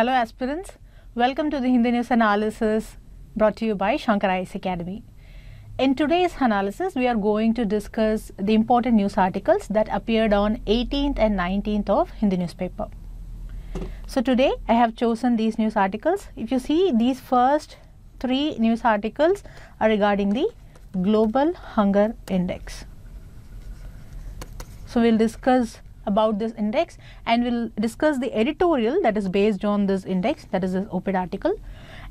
Hello aspirants, welcome to the Hindi News Analysis brought to you by Shankar IS Academy. In today's analysis, we are going to discuss the important news articles that appeared on 18th and 19th of Hindi newspaper. So today I have chosen these news articles. If you see these first three news articles are regarding the Global Hunger Index. So we'll discuss about this index and we'll discuss the editorial that is based on this index that is this OPED article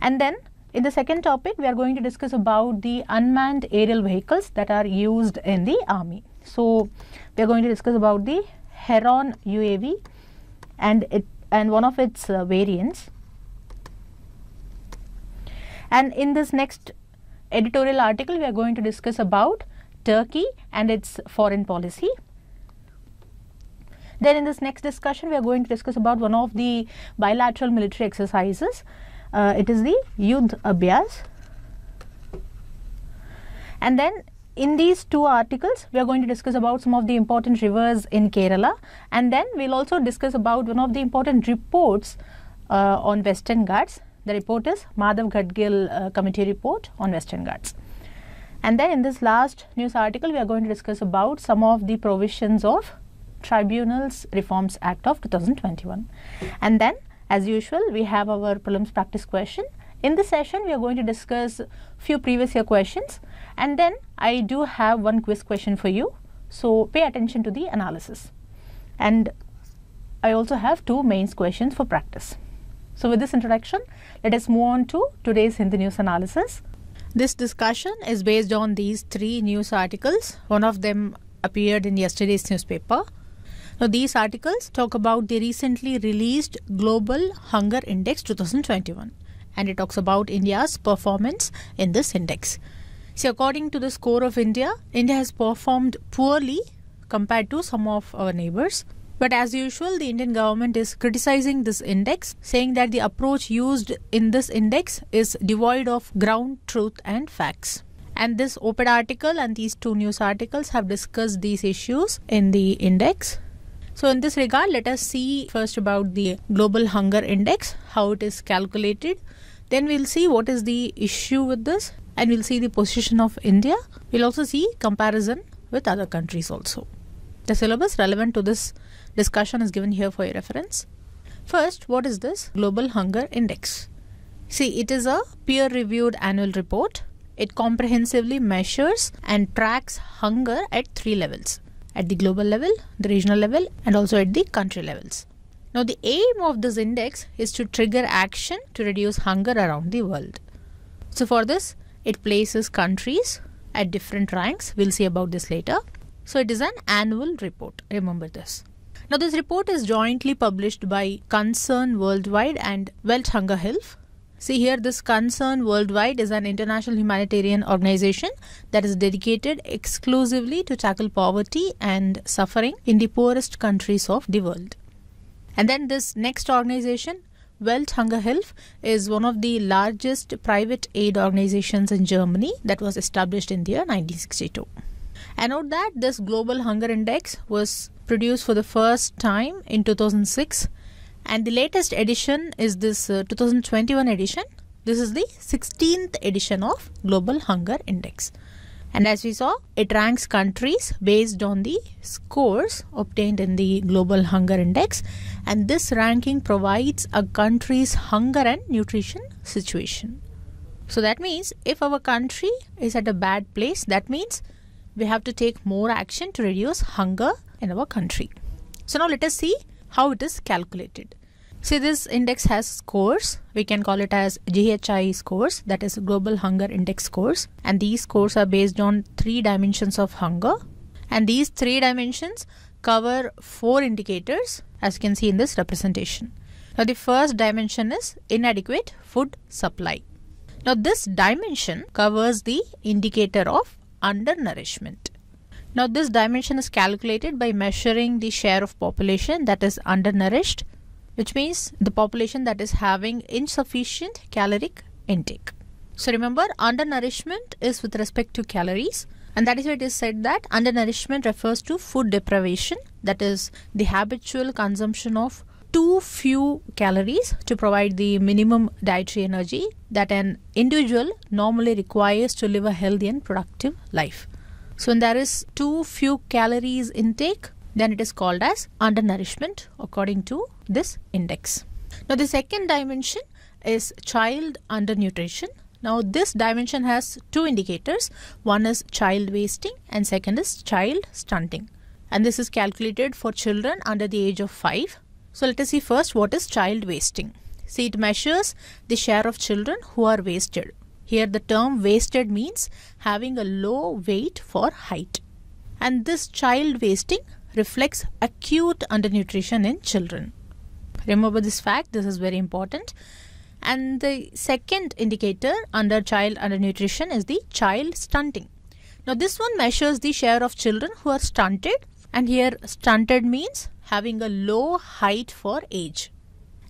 and then in the second topic we are going to discuss about the unmanned aerial vehicles that are used in the army. So we are going to discuss about the Heron UAV and it and one of its uh, variants and in this next editorial article we are going to discuss about Turkey and its foreign policy then in this next discussion, we are going to discuss about one of the bilateral military exercises. Uh, it is the Yudh Abhyas. And then in these two articles, we are going to discuss about some of the important rivers in Kerala. And then we'll also discuss about one of the important reports uh, on Western Ghats. The report is Madhav Gadgil uh, Committee Report on Western Ghats. And then in this last news article, we are going to discuss about some of the provisions of Tribunals Reforms Act of 2021. And then, as usual, we have our prelims practice question. In this session, we are going to discuss few previous year questions and then I do have one quiz question for you. So, pay attention to the analysis. And I also have two mains questions for practice. So, with this introduction, let us move on to today's Hindi news analysis. This discussion is based on these three news articles. One of them appeared in yesterday's newspaper. Now, these articles talk about the recently released Global Hunger Index 2021 and it talks about India's performance in this index. So, according to the score of India, India has performed poorly compared to some of our neighbors. But as usual, the Indian government is criticizing this index, saying that the approach used in this index is devoid of ground truth and facts. And this OPED article and these two news articles have discussed these issues in the index. So in this regard, let us see first about the global hunger index, how it is calculated. Then we'll see what is the issue with this and we'll see the position of India. We'll also see comparison with other countries also. The syllabus relevant to this discussion is given here for your reference. First, what is this Global Hunger Index? See, it is a peer-reviewed annual report. It comprehensively measures and tracks hunger at three levels at the global level, the regional level and also at the country levels. Now the aim of this index is to trigger action to reduce hunger around the world. So for this it places countries at different ranks. We'll see about this later. So it is an annual report. Remember this. Now this report is jointly published by Concern Worldwide and Welt Hunger Health. See here, this Concern Worldwide is an international humanitarian organization that is dedicated exclusively to tackle poverty and suffering in the poorest countries of the world. And then this next organization, Welt Hunger Hilfe, is one of the largest private aid organizations in Germany that was established in the year 1962. And note that this Global Hunger Index was produced for the first time in 2006 and the latest edition is this uh, 2021 edition this is the 16th edition of global hunger index and as we saw it ranks countries based on the scores obtained in the global hunger index and this ranking provides a country's hunger and nutrition situation so that means if our country is at a bad place that means we have to take more action to reduce hunger in our country so now let us see how it is calculated. See this index has scores, we can call it as GHI scores that is Global Hunger Index scores and these scores are based on three dimensions of hunger and these three dimensions cover four indicators as you can see in this representation. Now the first dimension is inadequate food supply. Now this dimension covers the indicator of undernourishment. Now this dimension is calculated by measuring the share of population that is undernourished which means the population that is having insufficient caloric intake. So remember undernourishment is with respect to calories and that is why it is said that undernourishment refers to food deprivation that is the habitual consumption of too few calories to provide the minimum dietary energy that an individual normally requires to live a healthy and productive life. So when there is too few calories intake, then it is called as undernourishment according to this index. Now the second dimension is child undernutrition. Now this dimension has two indicators. One is child wasting and second is child stunting. And this is calculated for children under the age of 5. So let us see first what is child wasting. See it measures the share of children who are wasted. Here the term wasted means having a low weight for height. And this child wasting reflects acute undernutrition in children. Remember this fact, this is very important. And the second indicator under child undernutrition is the child stunting. Now this one measures the share of children who are stunted and here stunted means having a low height for age.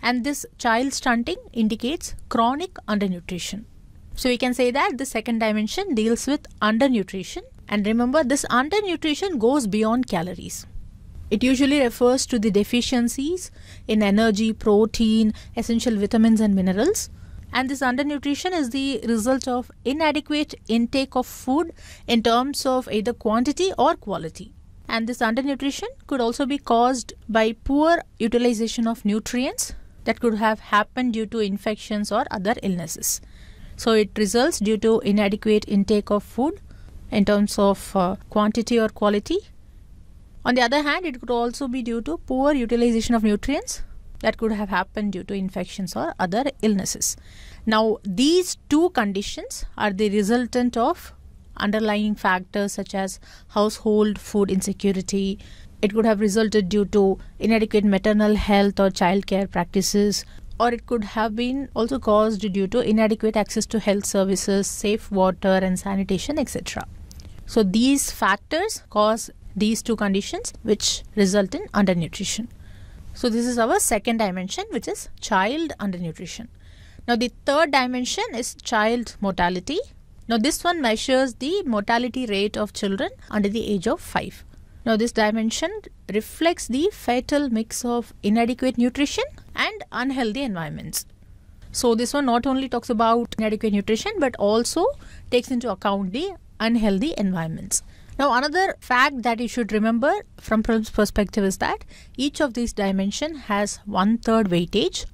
And this child stunting indicates chronic undernutrition. So we can say that the second dimension deals with undernutrition. And remember this undernutrition goes beyond calories. It usually refers to the deficiencies in energy, protein, essential vitamins and minerals. And this undernutrition is the result of inadequate intake of food in terms of either quantity or quality. And this undernutrition could also be caused by poor utilization of nutrients that could have happened due to infections or other illnesses. So it results due to inadequate intake of food in terms of uh, quantity or quality. On the other hand, it could also be due to poor utilization of nutrients that could have happened due to infections or other illnesses. Now, these two conditions are the resultant of underlying factors such as household food insecurity. It could have resulted due to inadequate maternal health or childcare practices, or it could have been also caused due to inadequate access to health services, safe water and sanitation, etc. So, these factors cause these two conditions which result in undernutrition. So, this is our second dimension which is child undernutrition. Now, the third dimension is child mortality. Now, this one measures the mortality rate of children under the age of 5. Now this dimension reflects the fatal mix of inadequate nutrition and unhealthy environments. So this one not only talks about inadequate nutrition but also takes into account the unhealthy environments. Now another fact that you should remember from Prim's perspective is that each of these dimension has one third weightage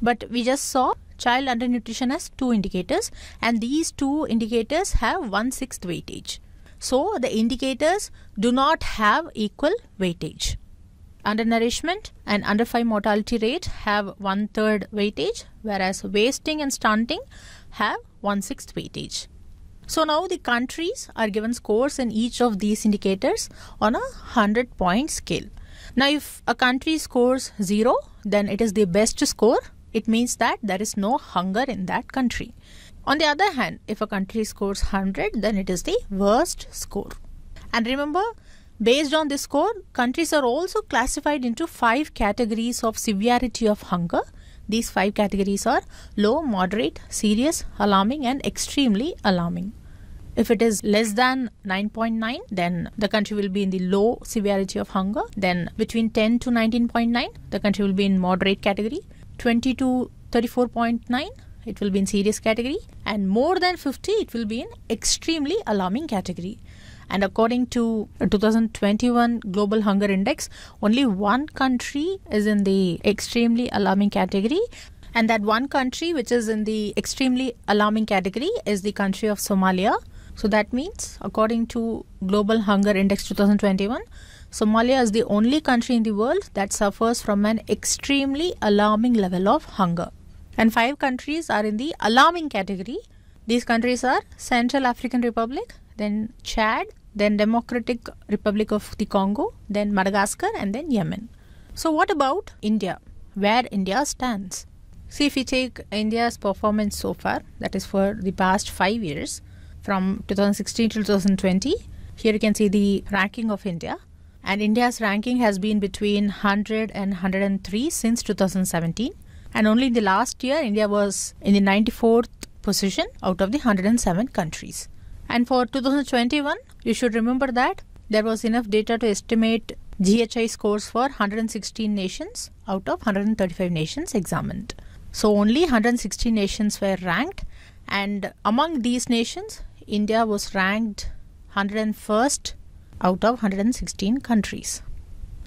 but we just saw child undernutrition has two indicators and these two indicators have one sixth weightage. So the indicators do not have equal weightage. Undernourishment and under 5 mortality rate have one third weightage, whereas wasting and stunting have one sixth weightage. So now the countries are given scores in each of these indicators on a 100 point scale. Now if a country scores 0, then it is the best score. It means that there is no hunger in that country. On the other hand, if a country scores 100, then it is the worst score. And remember, based on this score, countries are also classified into five categories of severity of hunger. These five categories are low, moderate, serious, alarming, and extremely alarming. If it is less than 9.9, then the country will be in the low severity of hunger. Then between 10 to 19.9, the country will be in moderate category. 20 to 34.9, it will be in serious category and more than 50 it will be in extremely alarming category and according to 2021 global hunger index only one country is in the extremely alarming category and that one country which is in the extremely alarming category is the country of Somalia so that means according to global hunger index 2021 Somalia is the only country in the world that suffers from an extremely alarming level of hunger and five countries are in the alarming category. These countries are Central African Republic, then Chad, then Democratic Republic of the Congo, then Madagascar, and then Yemen. So, what about India? Where India stands? See, if we take India's performance so far, that is for the past five years, from 2016 to 2020, here you can see the ranking of India. And India's ranking has been between 100 and 103 since 2017. And only in the last year, India was in the 94th position out of the 107 countries. And for 2021, you should remember that there was enough data to estimate GHI scores for 116 nations out of 135 nations examined. So only 116 nations were ranked, and among these nations, India was ranked 101st out of 116 countries.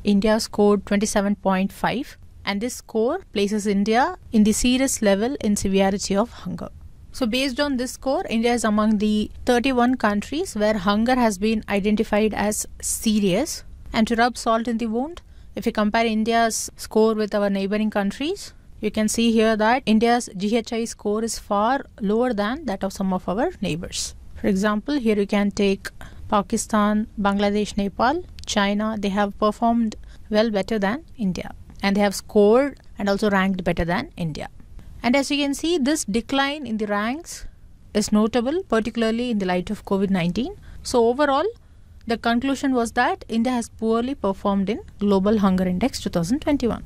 India scored 27.5 and this score places India in the serious level in severity of hunger. So, based on this score, India is among the 31 countries where hunger has been identified as serious. And to rub salt in the wound, if you compare India's score with our neighboring countries, you can see here that India's GHI score is far lower than that of some of our neighbors. For example, here you can take Pakistan, Bangladesh, Nepal, China, they have performed well better than India and they have scored and also ranked better than India. And as you can see, this decline in the ranks is notable, particularly in the light of COVID 19. So, overall, the conclusion was that India has poorly performed in Global Hunger Index 2021.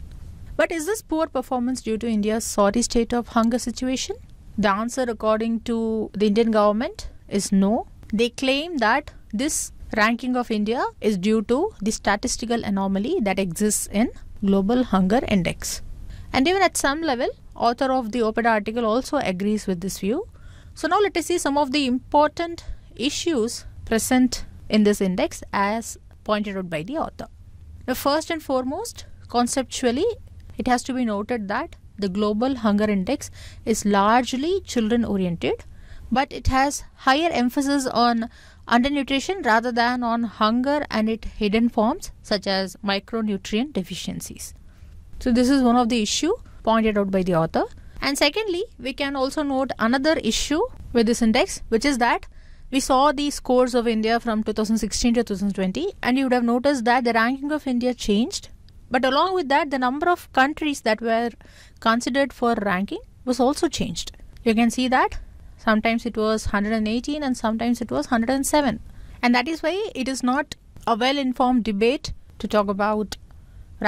But is this poor performance due to India's sorry state of hunger situation? The answer, according to the Indian government, is no. They claim that this ranking of India is due to the statistical anomaly that exists in Global Hunger Index. And even at some level, author of the OPEDA article also agrees with this view. So now let us see some of the important issues present in this index as pointed out by the author. Now first and foremost, conceptually, it has to be noted that the Global Hunger Index is largely children oriented, but it has higher emphasis on undernutrition rather than on hunger and its hidden forms such as micronutrient deficiencies. So this is one of the issue pointed out by the author. And secondly, we can also note another issue with this index, which is that we saw the scores of India from 2016 to 2020, and you would have noticed that the ranking of India changed. But along with that, the number of countries that were considered for ranking was also changed. You can see that sometimes it was 118 and sometimes it was 107 and that is why it is not a well informed debate to talk about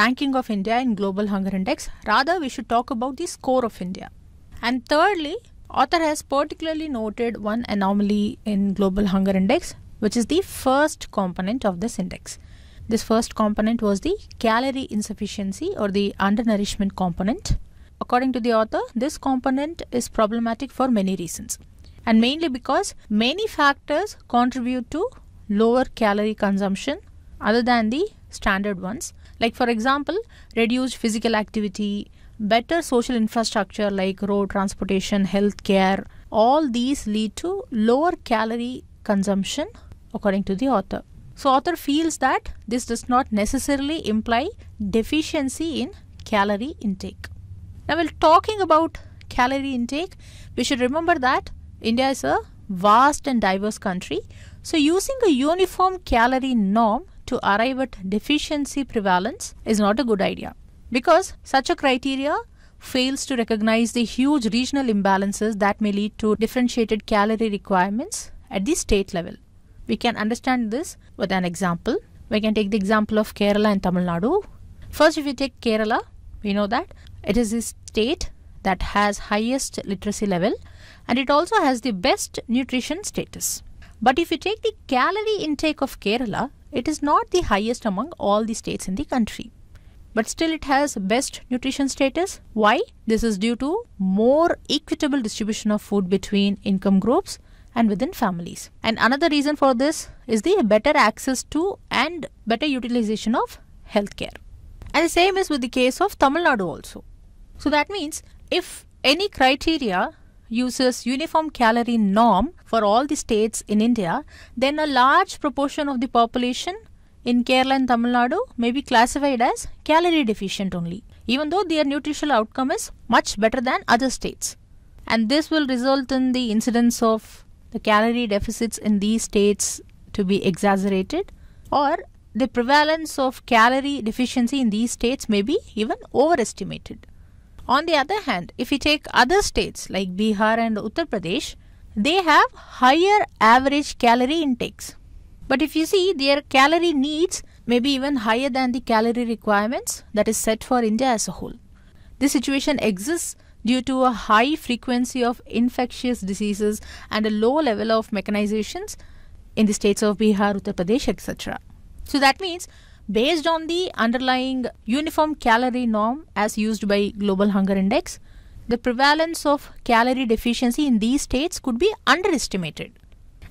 ranking of india in global hunger index rather we should talk about the score of india and thirdly author has particularly noted one anomaly in global hunger index which is the first component of this index this first component was the calorie insufficiency or the undernourishment component According to the author, this component is problematic for many reasons and mainly because many factors contribute to lower calorie consumption other than the standard ones. Like for example, reduced physical activity, better social infrastructure like road transportation, healthcare, all these lead to lower calorie consumption according to the author. So author feels that this does not necessarily imply deficiency in calorie intake. Now, while talking about calorie intake, we should remember that India is a vast and diverse country. So, using a uniform calorie norm to arrive at deficiency prevalence is not a good idea because such a criteria fails to recognize the huge regional imbalances that may lead to differentiated calorie requirements at the state level. We can understand this with an example. We can take the example of Kerala and Tamil Nadu. First, if we take Kerala, we know that it is the state that has highest literacy level and it also has the best nutrition status. But if you take the calorie intake of Kerala, it is not the highest among all the states in the country. But still it has best nutrition status. Why? This is due to more equitable distribution of food between income groups and within families. And another reason for this is the better access to and better utilization of healthcare. And the same is with the case of Tamil Nadu also. So that means if any criteria uses uniform calorie norm for all the states in India, then a large proportion of the population in Kerala and Tamil Nadu may be classified as calorie deficient only, even though their nutritional outcome is much better than other states. And this will result in the incidence of the calorie deficits in these states to be exaggerated or the prevalence of calorie deficiency in these states may be even overestimated. On the other hand, if you take other states like Bihar and Uttar Pradesh, they have higher average calorie intakes. But if you see their calorie needs may be even higher than the calorie requirements that is set for India as a whole. This situation exists due to a high frequency of infectious diseases and a low level of mechanizations in the states of Bihar, Uttar Pradesh, etc. So that means based on the underlying uniform calorie norm as used by Global Hunger Index, the prevalence of calorie deficiency in these states could be underestimated.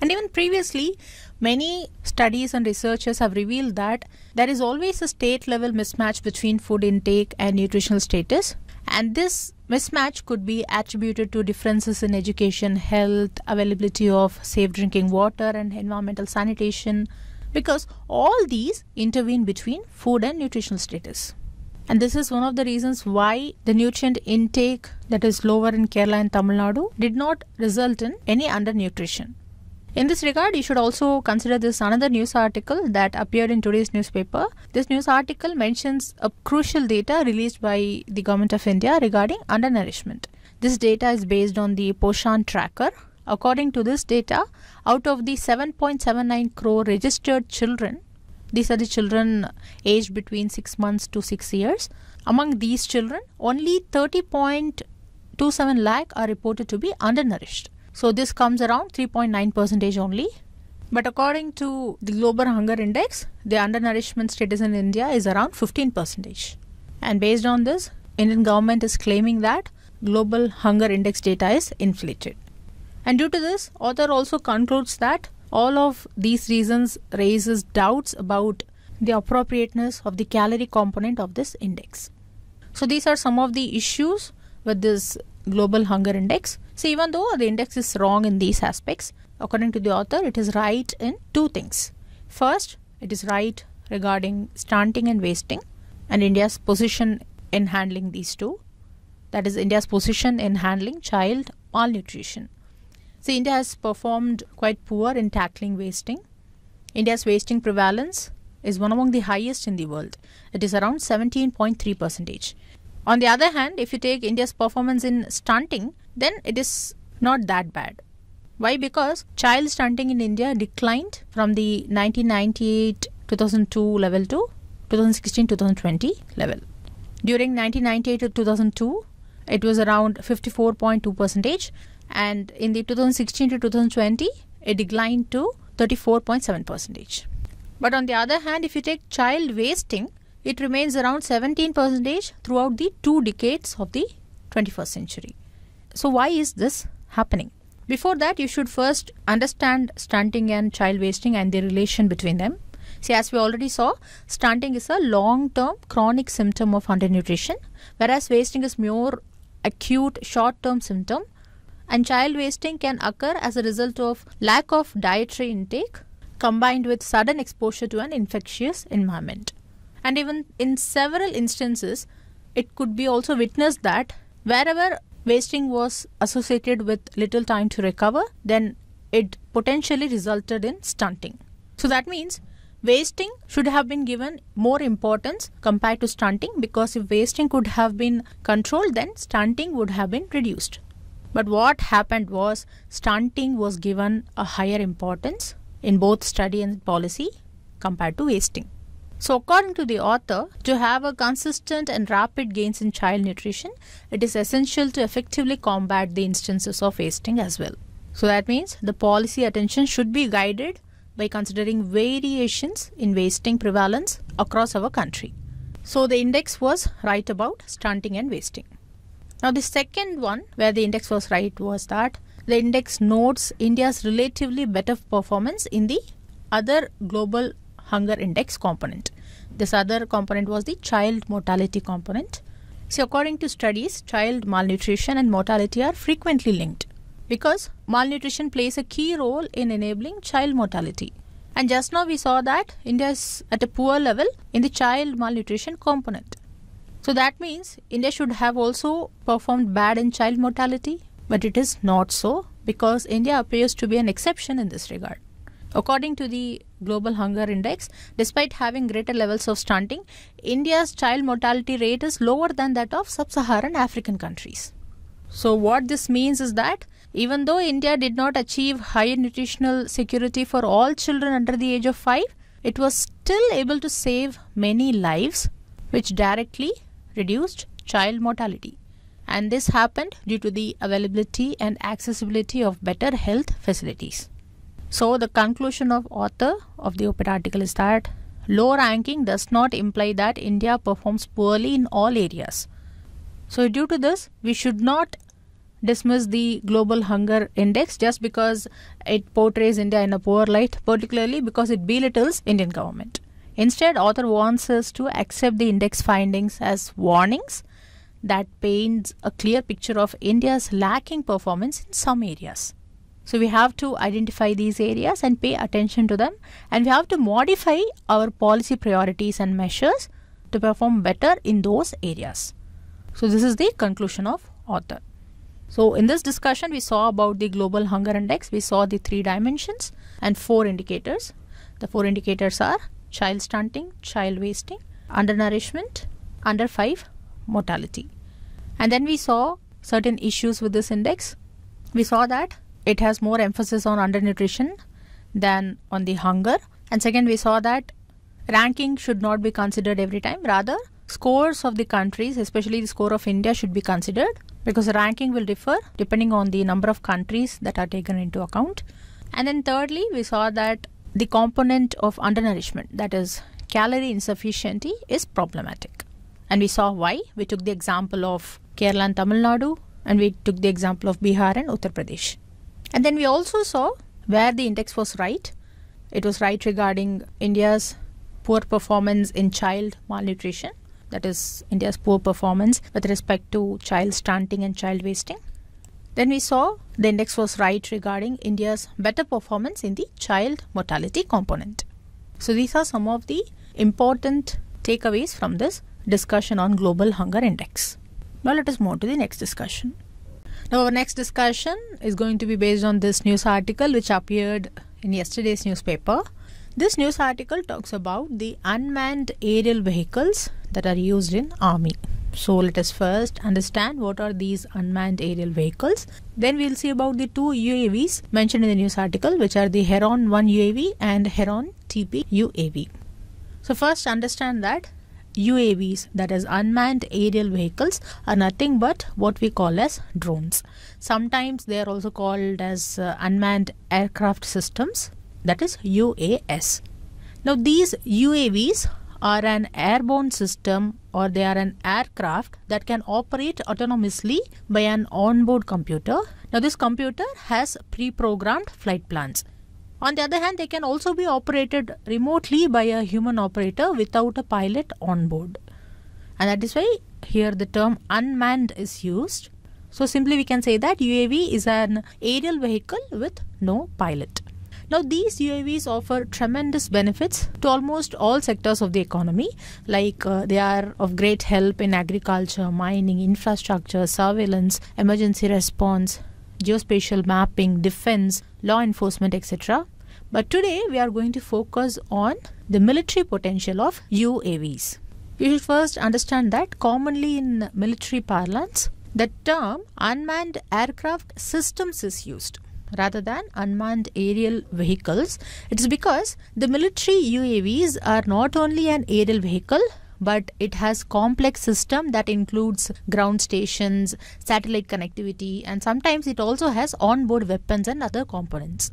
And even previously, many studies and researchers have revealed that there is always a state level mismatch between food intake and nutritional status. And this mismatch could be attributed to differences in education, health, availability of safe drinking water, and environmental sanitation, because all these intervene between food and nutritional status. And this is one of the reasons why the nutrient intake that is lower in Kerala and Tamil Nadu did not result in any undernutrition. In this regard, you should also consider this another news article that appeared in today's newspaper. This news article mentions a crucial data released by the Government of India regarding undernourishment. This data is based on the Poshan tracker. According to this data, out of the 7.79 crore registered children these are the children aged between 6 months to 6 years among these children only 30.27 lakh are reported to be undernourished so this comes around 3.9 percentage only but according to the global hunger index the undernourishment status in india is around 15 percentage and based on this indian government is claiming that global hunger index data is inflated and due to this, author also concludes that all of these reasons raises doubts about the appropriateness of the calorie component of this index. So these are some of the issues with this global hunger index. So even though the index is wrong in these aspects, according to the author, it is right in two things. First, it is right regarding stunting and wasting and India's position in handling these two. That is India's position in handling child malnutrition. So India has performed quite poor in tackling wasting. India's wasting prevalence is one among the highest in the world. It is around 17.3 percentage. On the other hand, if you take India's performance in stunting, then it is not that bad. Why? Because child stunting in India declined from the 1998-2002 level to 2016-2020 level. During 1998 to 2002, it was around 54.2 percentage and in the 2016 to 2020 it declined to 34.7 percentage. But on the other hand, if you take child wasting, it remains around 17 percentage throughout the two decades of the 21st century. So why is this happening? Before that, you should first understand stunting and child wasting and the relation between them. See, as we already saw, stunting is a long-term chronic symptom of undernutrition, whereas wasting is more acute short-term symptom and child wasting can occur as a result of lack of dietary intake combined with sudden exposure to an infectious environment. And even in several instances, it could be also witnessed that wherever wasting was associated with little time to recover, then it potentially resulted in stunting. So that means wasting should have been given more importance compared to stunting because if wasting could have been controlled, then stunting would have been reduced. But what happened was stunting was given a higher importance in both study and policy compared to wasting. So, according to the author, to have a consistent and rapid gains in child nutrition, it is essential to effectively combat the instances of wasting as well. So, that means the policy attention should be guided by considering variations in wasting prevalence across our country. So, the index was right about stunting and wasting. Now the second one where the index was right was that the index notes India's relatively better performance in the other global hunger index component. This other component was the child mortality component. So according to studies, child malnutrition and mortality are frequently linked because malnutrition plays a key role in enabling child mortality. And just now we saw that India is at a poor level in the child malnutrition component. So that means India should have also performed bad in child mortality, but it is not so because India appears to be an exception in this regard. According to the Global Hunger Index, despite having greater levels of stunting, India's child mortality rate is lower than that of sub Saharan African countries. So, what this means is that even though India did not achieve higher nutritional security for all children under the age of 5, it was still able to save many lives, which directly reduced child mortality. And this happened due to the availability and accessibility of better health facilities. So the conclusion of author of the open article is that low ranking does not imply that India performs poorly in all areas. So due to this, we should not dismiss the global hunger index just because it portrays India in a poor light, particularly because it belittles Indian government. Instead, author wants us to accept the index findings as warnings that paints a clear picture of India's lacking performance in some areas. So we have to identify these areas and pay attention to them and we have to modify our policy priorities and measures to perform better in those areas. So this is the conclusion of author. So in this discussion, we saw about the global hunger index. We saw the three dimensions and four indicators. The four indicators are child stunting, child wasting, undernourishment, under 5 mortality. And then we saw certain issues with this index. We saw that it has more emphasis on undernutrition than on the hunger. And second, we saw that ranking should not be considered every time. Rather, scores of the countries, especially the score of India, should be considered because ranking will differ depending on the number of countries that are taken into account. And then thirdly, we saw that the component of undernourishment, that is calorie insufficiency, is problematic. And we saw why. We took the example of Kerala and Tamil Nadu, and we took the example of Bihar and Uttar Pradesh. And then we also saw where the index was right. It was right regarding India's poor performance in child malnutrition, that is, India's poor performance with respect to child stunting and child wasting. Then we saw the index was right regarding India's better performance in the child mortality component. So these are some of the important takeaways from this discussion on global hunger index. Now let us move to the next discussion. Now our next discussion is going to be based on this news article which appeared in yesterday's newspaper. This news article talks about the unmanned aerial vehicles that are used in army. So let us first understand what are these unmanned aerial vehicles. Then we'll see about the two UAVs mentioned in the news article which are the Heron 1 UAV and Heron TP UAV. So first understand that UAVs that is unmanned aerial vehicles are nothing but what we call as drones. Sometimes they are also called as uh, unmanned aircraft systems that is UAS. Now these UAVs are an airborne system or they are an aircraft that can operate autonomously by an onboard computer. Now this computer has pre-programmed flight plans. On the other hand, they can also be operated remotely by a human operator without a pilot on board. And that is why here the term unmanned is used. So simply we can say that UAV is an aerial vehicle with no pilot. Now, these UAVs offer tremendous benefits to almost all sectors of the economy, like uh, they are of great help in agriculture, mining, infrastructure, surveillance, emergency response, geospatial mapping, defense, law enforcement, etc. But today we are going to focus on the military potential of UAVs. You should first understand that commonly in military parlance, the term unmanned aircraft systems is used rather than unmanned aerial vehicles. It is because the military UAVs are not only an aerial vehicle but it has complex system that includes ground stations, satellite connectivity and sometimes it also has onboard weapons and other components.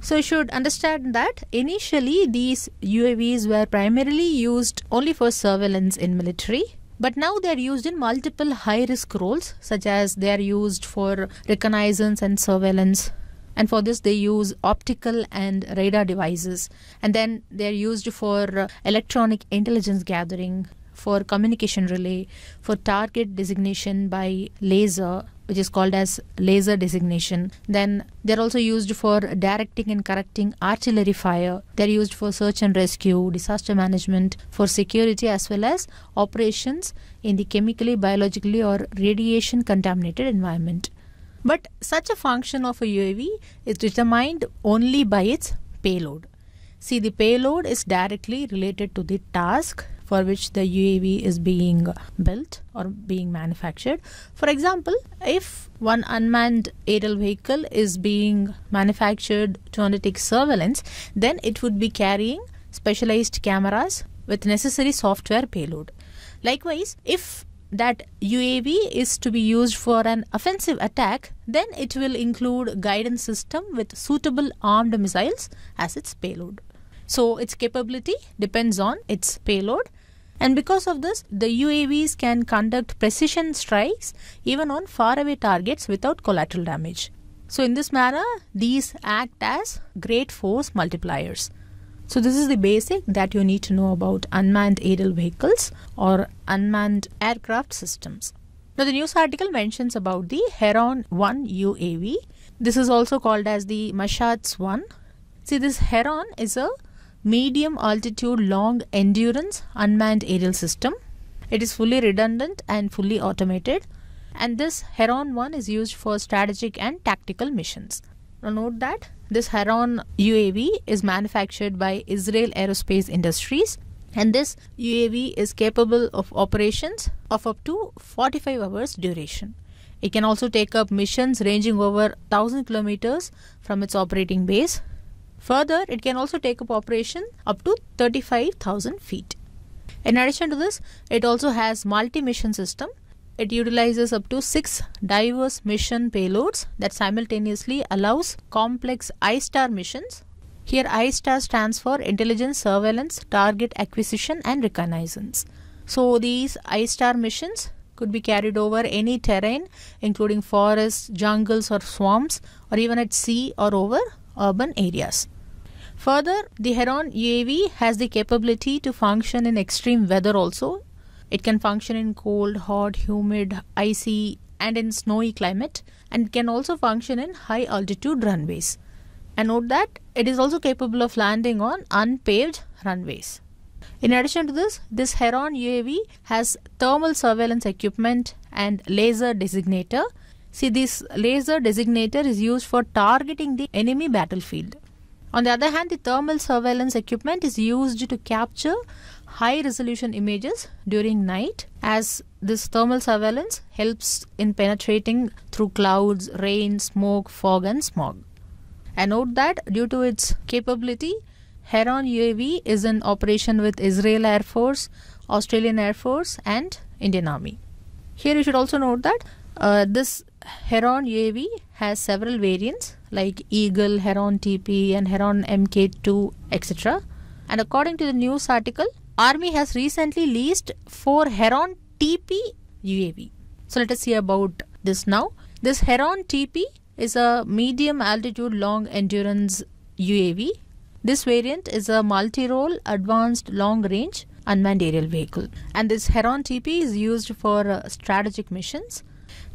So you should understand that initially these UAVs were primarily used only for surveillance in military but now they are used in multiple high risk roles such as they are used for reconnaissance and surveillance and for this they use optical and radar devices and then they are used for uh, electronic intelligence gathering for communication relay for target designation by laser which is called as laser designation. Then they're also used for directing and correcting artillery fire. They're used for search and rescue, disaster management, for security as well as operations in the chemically, biologically or radiation contaminated environment. But such a function of a UAV is determined only by its payload. See, the payload is directly related to the task for which the UAV is being built or being manufactured. For example, if one unmanned aerial vehicle is being manufactured to undertake surveillance, then it would be carrying specialized cameras with necessary software payload. Likewise, if that UAV is to be used for an offensive attack, then it will include guidance system with suitable armed missiles as its payload. So its capability depends on its payload. And because of this, the UAVs can conduct precision strikes even on faraway targets without collateral damage. So in this manner, these act as great force multipliers. So this is the basic that you need to know about unmanned aerial vehicles or unmanned aircraft systems. Now the news article mentions about the Heron 1 UAV. This is also called as the Mashats 1. See this Heron is a medium altitude long endurance unmanned aerial system. It is fully redundant and fully automated and this Heron 1 is used for strategic and tactical missions. Now note that this Heron UAV is manufactured by Israel Aerospace Industries and this UAV is capable of operations of up to 45 hours duration. It can also take up missions ranging over 1000 kilometers from its operating base. Further, it can also take up operation up to 35,000 feet. In addition to this, it also has multi-mission system it utilizes up to six diverse mission payloads that simultaneously allows complex I-STAR missions. Here I-STAR stands for Intelligence Surveillance Target Acquisition and Reconnaissance. So these I-STAR missions could be carried over any terrain including forests, jungles or swamps or even at sea or over urban areas. Further, the Heron UAV has the capability to function in extreme weather also it can function in cold, hot, humid, icy, and in snowy climate, and can also function in high altitude runways. And note that it is also capable of landing on unpaved runways. In addition to this, this Heron UAV has thermal surveillance equipment and laser designator. See, this laser designator is used for targeting the enemy battlefield. On the other hand, the thermal surveillance equipment is used to capture high resolution images during night as this thermal surveillance helps in penetrating through clouds, rain, smoke, fog and smog. And note that due to its capability, Heron UAV is in operation with Israel Air Force, Australian Air Force and Indian Army. Here you should also note that uh, this Heron UAV has several variants like Eagle, Heron TP and Heron MK2 etc. And according to the news article, Army has recently leased four Heron TP UAV. So let us see about this now. This Heron TP is a medium altitude long endurance UAV. This variant is a multi-role advanced long range unmanned aerial vehicle. And this Heron TP is used for uh, strategic missions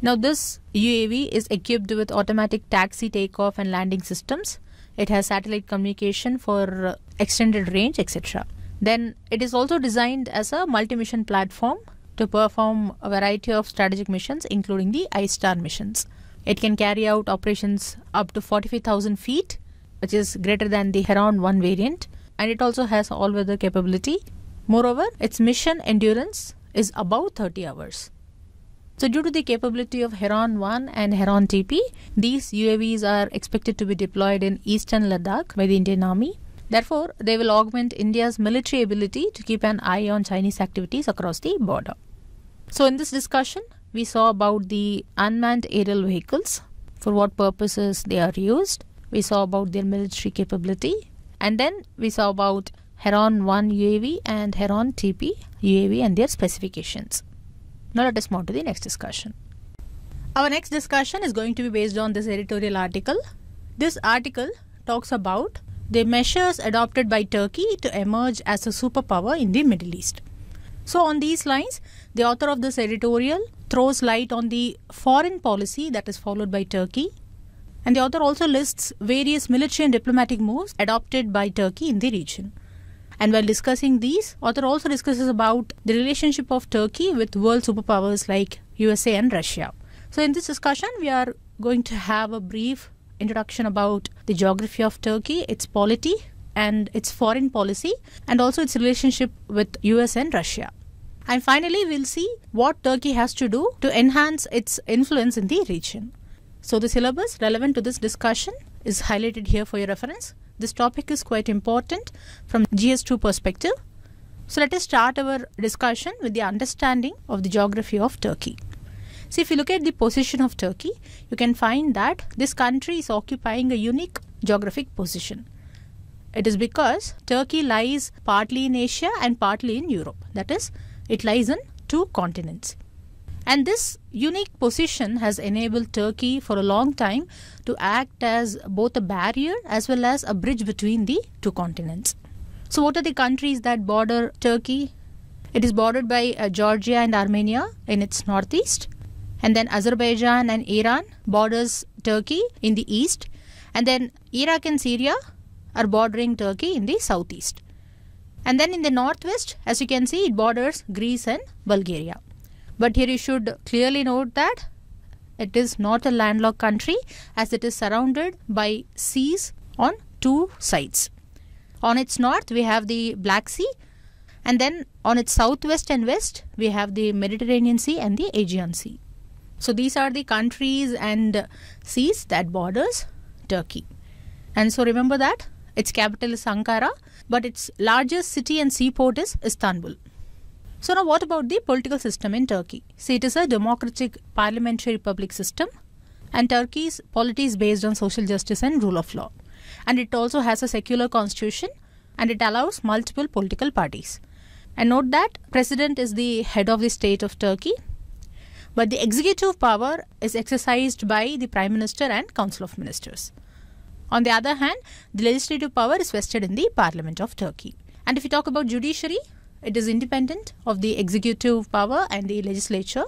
now this UAV is equipped with automatic taxi takeoff and landing systems. It has satellite communication for uh, extended range, etc. Then it is also designed as a multi-mission platform to perform a variety of strategic missions, including the ISTAR missions. It can carry out operations up to 45,000 feet, which is greater than the Heron 1 variant, and it also has all-weather capability. Moreover, its mission endurance is about 30 hours. So due to the capability of Heron 1 and Heron TP, these UAVs are expected to be deployed in eastern Ladakh by the Indian Army. Therefore, they will augment India's military ability to keep an eye on Chinese activities across the border. So in this discussion, we saw about the unmanned aerial vehicles, for what purposes they are used. We saw about their military capability. And then we saw about Heron 1 UAV and Heron TP UAV and their specifications. Now let us move to the next discussion. Our next discussion is going to be based on this editorial article. This article talks about the measures adopted by Turkey to emerge as a superpower in the Middle East. So, on these lines, the author of this editorial throws light on the foreign policy that is followed by Turkey. And the author also lists various military and diplomatic moves adopted by Turkey in the region. And while discussing these, author also discusses about the relationship of Turkey with world superpowers like USA and Russia. So in this discussion, we are going to have a brief introduction about the geography of Turkey, its polity, and its foreign policy, and also its relationship with US and Russia. And finally, we'll see what Turkey has to do to enhance its influence in the region. So, the syllabus relevant to this discussion is highlighted here for your reference. This topic is quite important from GS2 perspective. So let us start our discussion with the understanding of the geography of Turkey. So if you look at the position of Turkey, you can find that this country is occupying a unique geographic position. It is because Turkey lies partly in Asia and partly in Europe. That is, it lies in two continents. And this unique position has enabled Turkey for a long time to act as both a barrier as well as a bridge between the two continents. So, what are the countries that border Turkey? It is bordered by uh, Georgia and Armenia in its northeast, and then Azerbaijan and Iran borders Turkey in the east, and then Iraq and Syria are bordering Turkey in the southeast. And then in the northwest, as you can see, it borders Greece and Bulgaria. But here you should clearly note that it is not a landlocked country as it is surrounded by seas on two sides. On its north, we have the Black Sea, and then on its southwest and west, we have the Mediterranean Sea and the Aegean Sea. So these are the countries and seas that borders Turkey. And so remember that its capital is Ankara, but its largest city and seaport is Istanbul. So now what about the political system in Turkey? See, it is a democratic parliamentary republic system and Turkey's polity is based on social justice and rule of law. And it also has a secular constitution and it allows multiple political parties. And note that president is the head of the state of Turkey but the executive power is exercised by the prime minister and council of ministers. On the other hand, the legislative power is vested in the parliament of Turkey. And if you talk about judiciary, it is independent of the executive power and the legislature.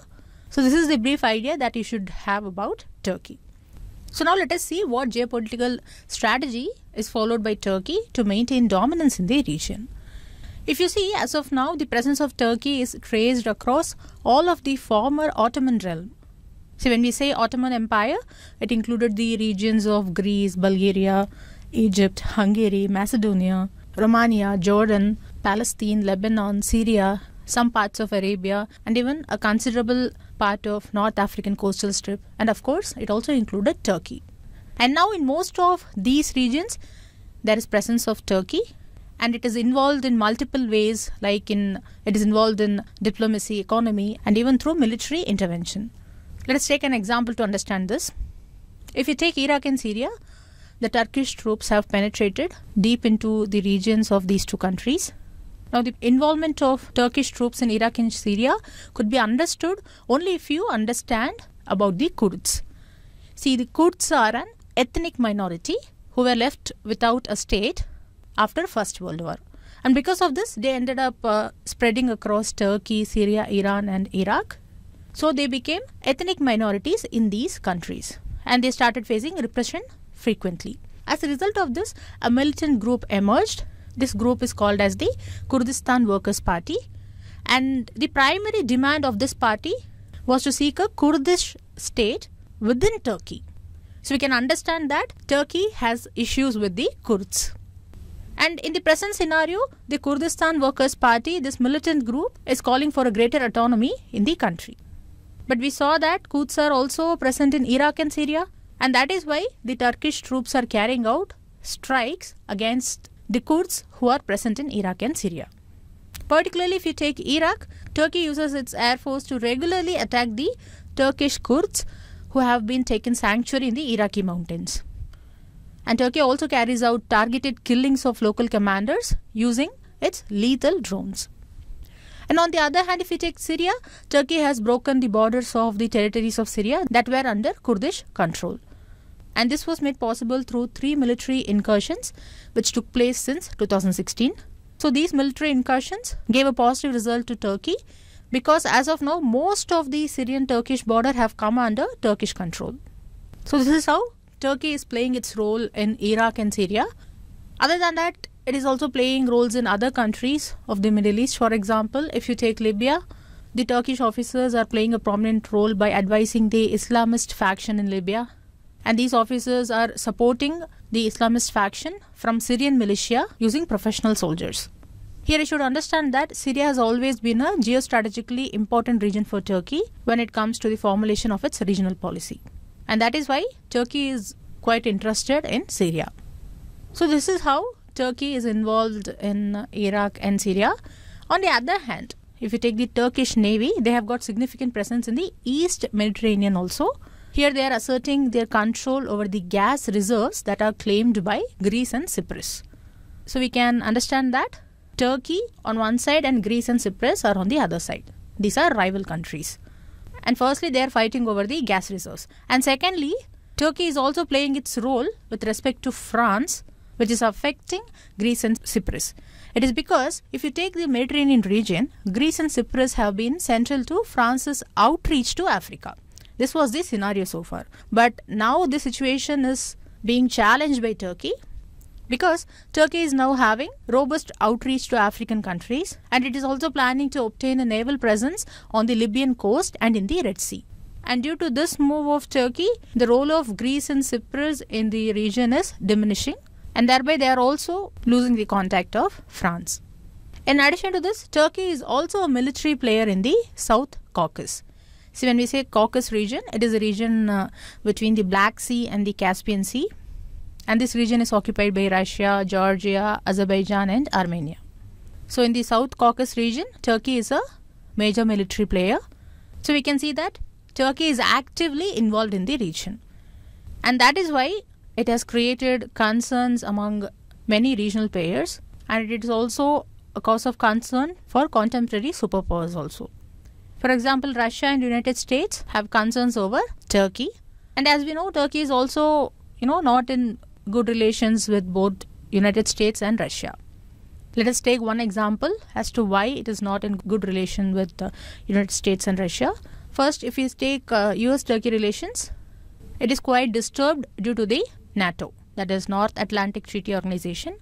So, this is the brief idea that you should have about Turkey. So, now let us see what geopolitical strategy is followed by Turkey to maintain dominance in the region. If you see, as of now, the presence of Turkey is traced across all of the former Ottoman realm. So, when we say Ottoman Empire, it included the regions of Greece, Bulgaria, Egypt, Hungary, Macedonia, Romania, Jordan, Palestine, Lebanon, Syria, some parts of Arabia, and even a considerable part of North African coastal strip. And of course, it also included Turkey. And now in most of these regions, there is presence of Turkey and it is involved in multiple ways like in it is involved in diplomacy, economy and even through military intervention. Let us take an example to understand this. If you take Iraq and Syria, the Turkish troops have penetrated deep into the regions of these two countries now, the involvement of Turkish troops in Iraq and Syria could be understood only if you understand about the Kurds. See, the Kurds are an ethnic minority who were left without a state after First World War. And because of this, they ended up uh, spreading across Turkey, Syria, Iran, and Iraq. So they became ethnic minorities in these countries and they started facing repression frequently. As a result of this, a militant group emerged this group is called as the Kurdistan Workers' Party. And the primary demand of this party was to seek a Kurdish state within Turkey. So we can understand that Turkey has issues with the Kurds. And in the present scenario, the Kurdistan Workers' Party, this militant group, is calling for a greater autonomy in the country. But we saw that Kurds are also present in Iraq and Syria, and that is why the Turkish troops are carrying out strikes against the Kurds who are present in Iraq and Syria. Particularly if you take Iraq, Turkey uses its air force to regularly attack the Turkish Kurds who have been taken sanctuary in the Iraqi mountains. And Turkey also carries out targeted killings of local commanders using its lethal drones. And on the other hand, if you take Syria, Turkey has broken the borders of the territories of Syria that were under Kurdish control and this was made possible through three military incursions which took place since 2016. So these military incursions gave a positive result to Turkey because as of now most of the Syrian Turkish border have come under Turkish control. So this is how Turkey is playing its role in Iraq and Syria. Other than that, it is also playing roles in other countries of the Middle East. For example, if you take Libya, the Turkish officers are playing a prominent role by advising the Islamist faction in Libya and these officers are supporting the Islamist faction from Syrian militia using professional soldiers. Here, you should understand that Syria has always been a geostrategically important region for Turkey when it comes to the formulation of its regional policy. And that is why Turkey is quite interested in Syria. So, this is how Turkey is involved in Iraq and Syria. On the other hand, if you take the Turkish Navy, they have got significant presence in the East Mediterranean also here they are asserting their control over the gas reserves that are claimed by Greece and Cyprus. So we can understand that Turkey on one side and Greece and Cyprus are on the other side. These are rival countries. And firstly, they are fighting over the gas reserves. And secondly, Turkey is also playing its role with respect to France, which is affecting Greece and Cyprus. It is because if you take the Mediterranean region, Greece and Cyprus have been central to France's outreach to Africa. This was the scenario so far. But now the situation is being challenged by Turkey because Turkey is now having robust outreach to African countries and it is also planning to obtain a naval presence on the Libyan coast and in the Red Sea. And due to this move of Turkey, the role of Greece and Cyprus in the region is diminishing and thereby they are also losing the contact of France. In addition to this, Turkey is also a military player in the South Caucasus. See, when we say Caucasus region, it is a region uh, between the Black Sea and the Caspian Sea. And this region is occupied by Russia, Georgia, Azerbaijan, and Armenia. So, in the South Caucasus region, Turkey is a major military player. So, we can see that Turkey is actively involved in the region. And that is why it has created concerns among many regional players, and it is also a cause of concern for contemporary superpowers also. For example, Russia and United States have concerns over Turkey. And as we know, Turkey is also, you know, not in good relations with both United States and Russia. Let us take one example as to why it is not in good relation with the uh, United States and Russia. First, if we take uh, US-Turkey relations, it is quite disturbed due to the NATO, that is North Atlantic Treaty Organization.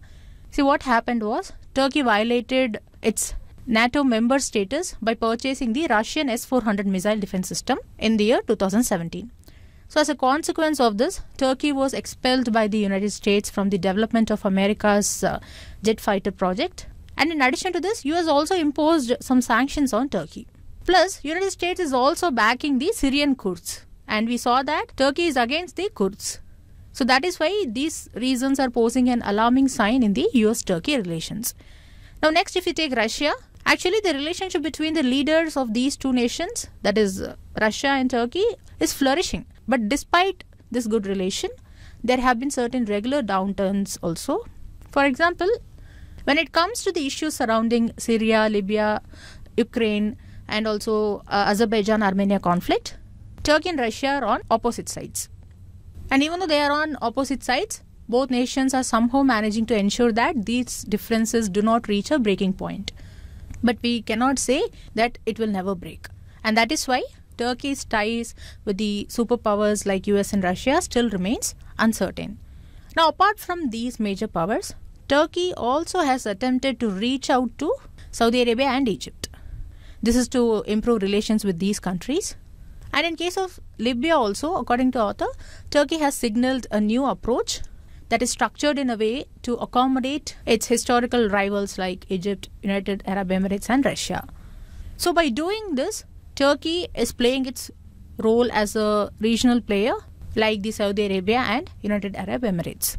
See, what happened was Turkey violated its NATO member status by purchasing the Russian S 400 missile defense system in the year 2017. So, as a consequence of this, Turkey was expelled by the United States from the development of America's uh, jet fighter project. And in addition to this, US also imposed some sanctions on Turkey. Plus, United States is also backing the Syrian Kurds. And we saw that Turkey is against the Kurds. So that is why these reasons are posing an alarming sign in the US-Turkey relations. Now next if we take Russia, Actually, the relationship between the leaders of these two nations, that is uh, Russia and Turkey, is flourishing. But despite this good relation, there have been certain regular downturns also. For example, when it comes to the issues surrounding Syria, Libya, Ukraine, and also uh, Azerbaijan Armenia conflict, Turkey and Russia are on opposite sides. And even though they are on opposite sides, both nations are somehow managing to ensure that these differences do not reach a breaking point but we cannot say that it will never break. And that is why Turkey's ties with the superpowers like US and Russia still remains uncertain. Now, apart from these major powers, Turkey also has attempted to reach out to Saudi Arabia and Egypt. This is to improve relations with these countries. And in case of Libya also, according to author, Turkey has signaled a new approach that is structured in a way to accommodate its historical rivals like Egypt, United Arab Emirates, and Russia. So, by doing this, Turkey is playing its role as a regional player like the Saudi Arabia and United Arab Emirates.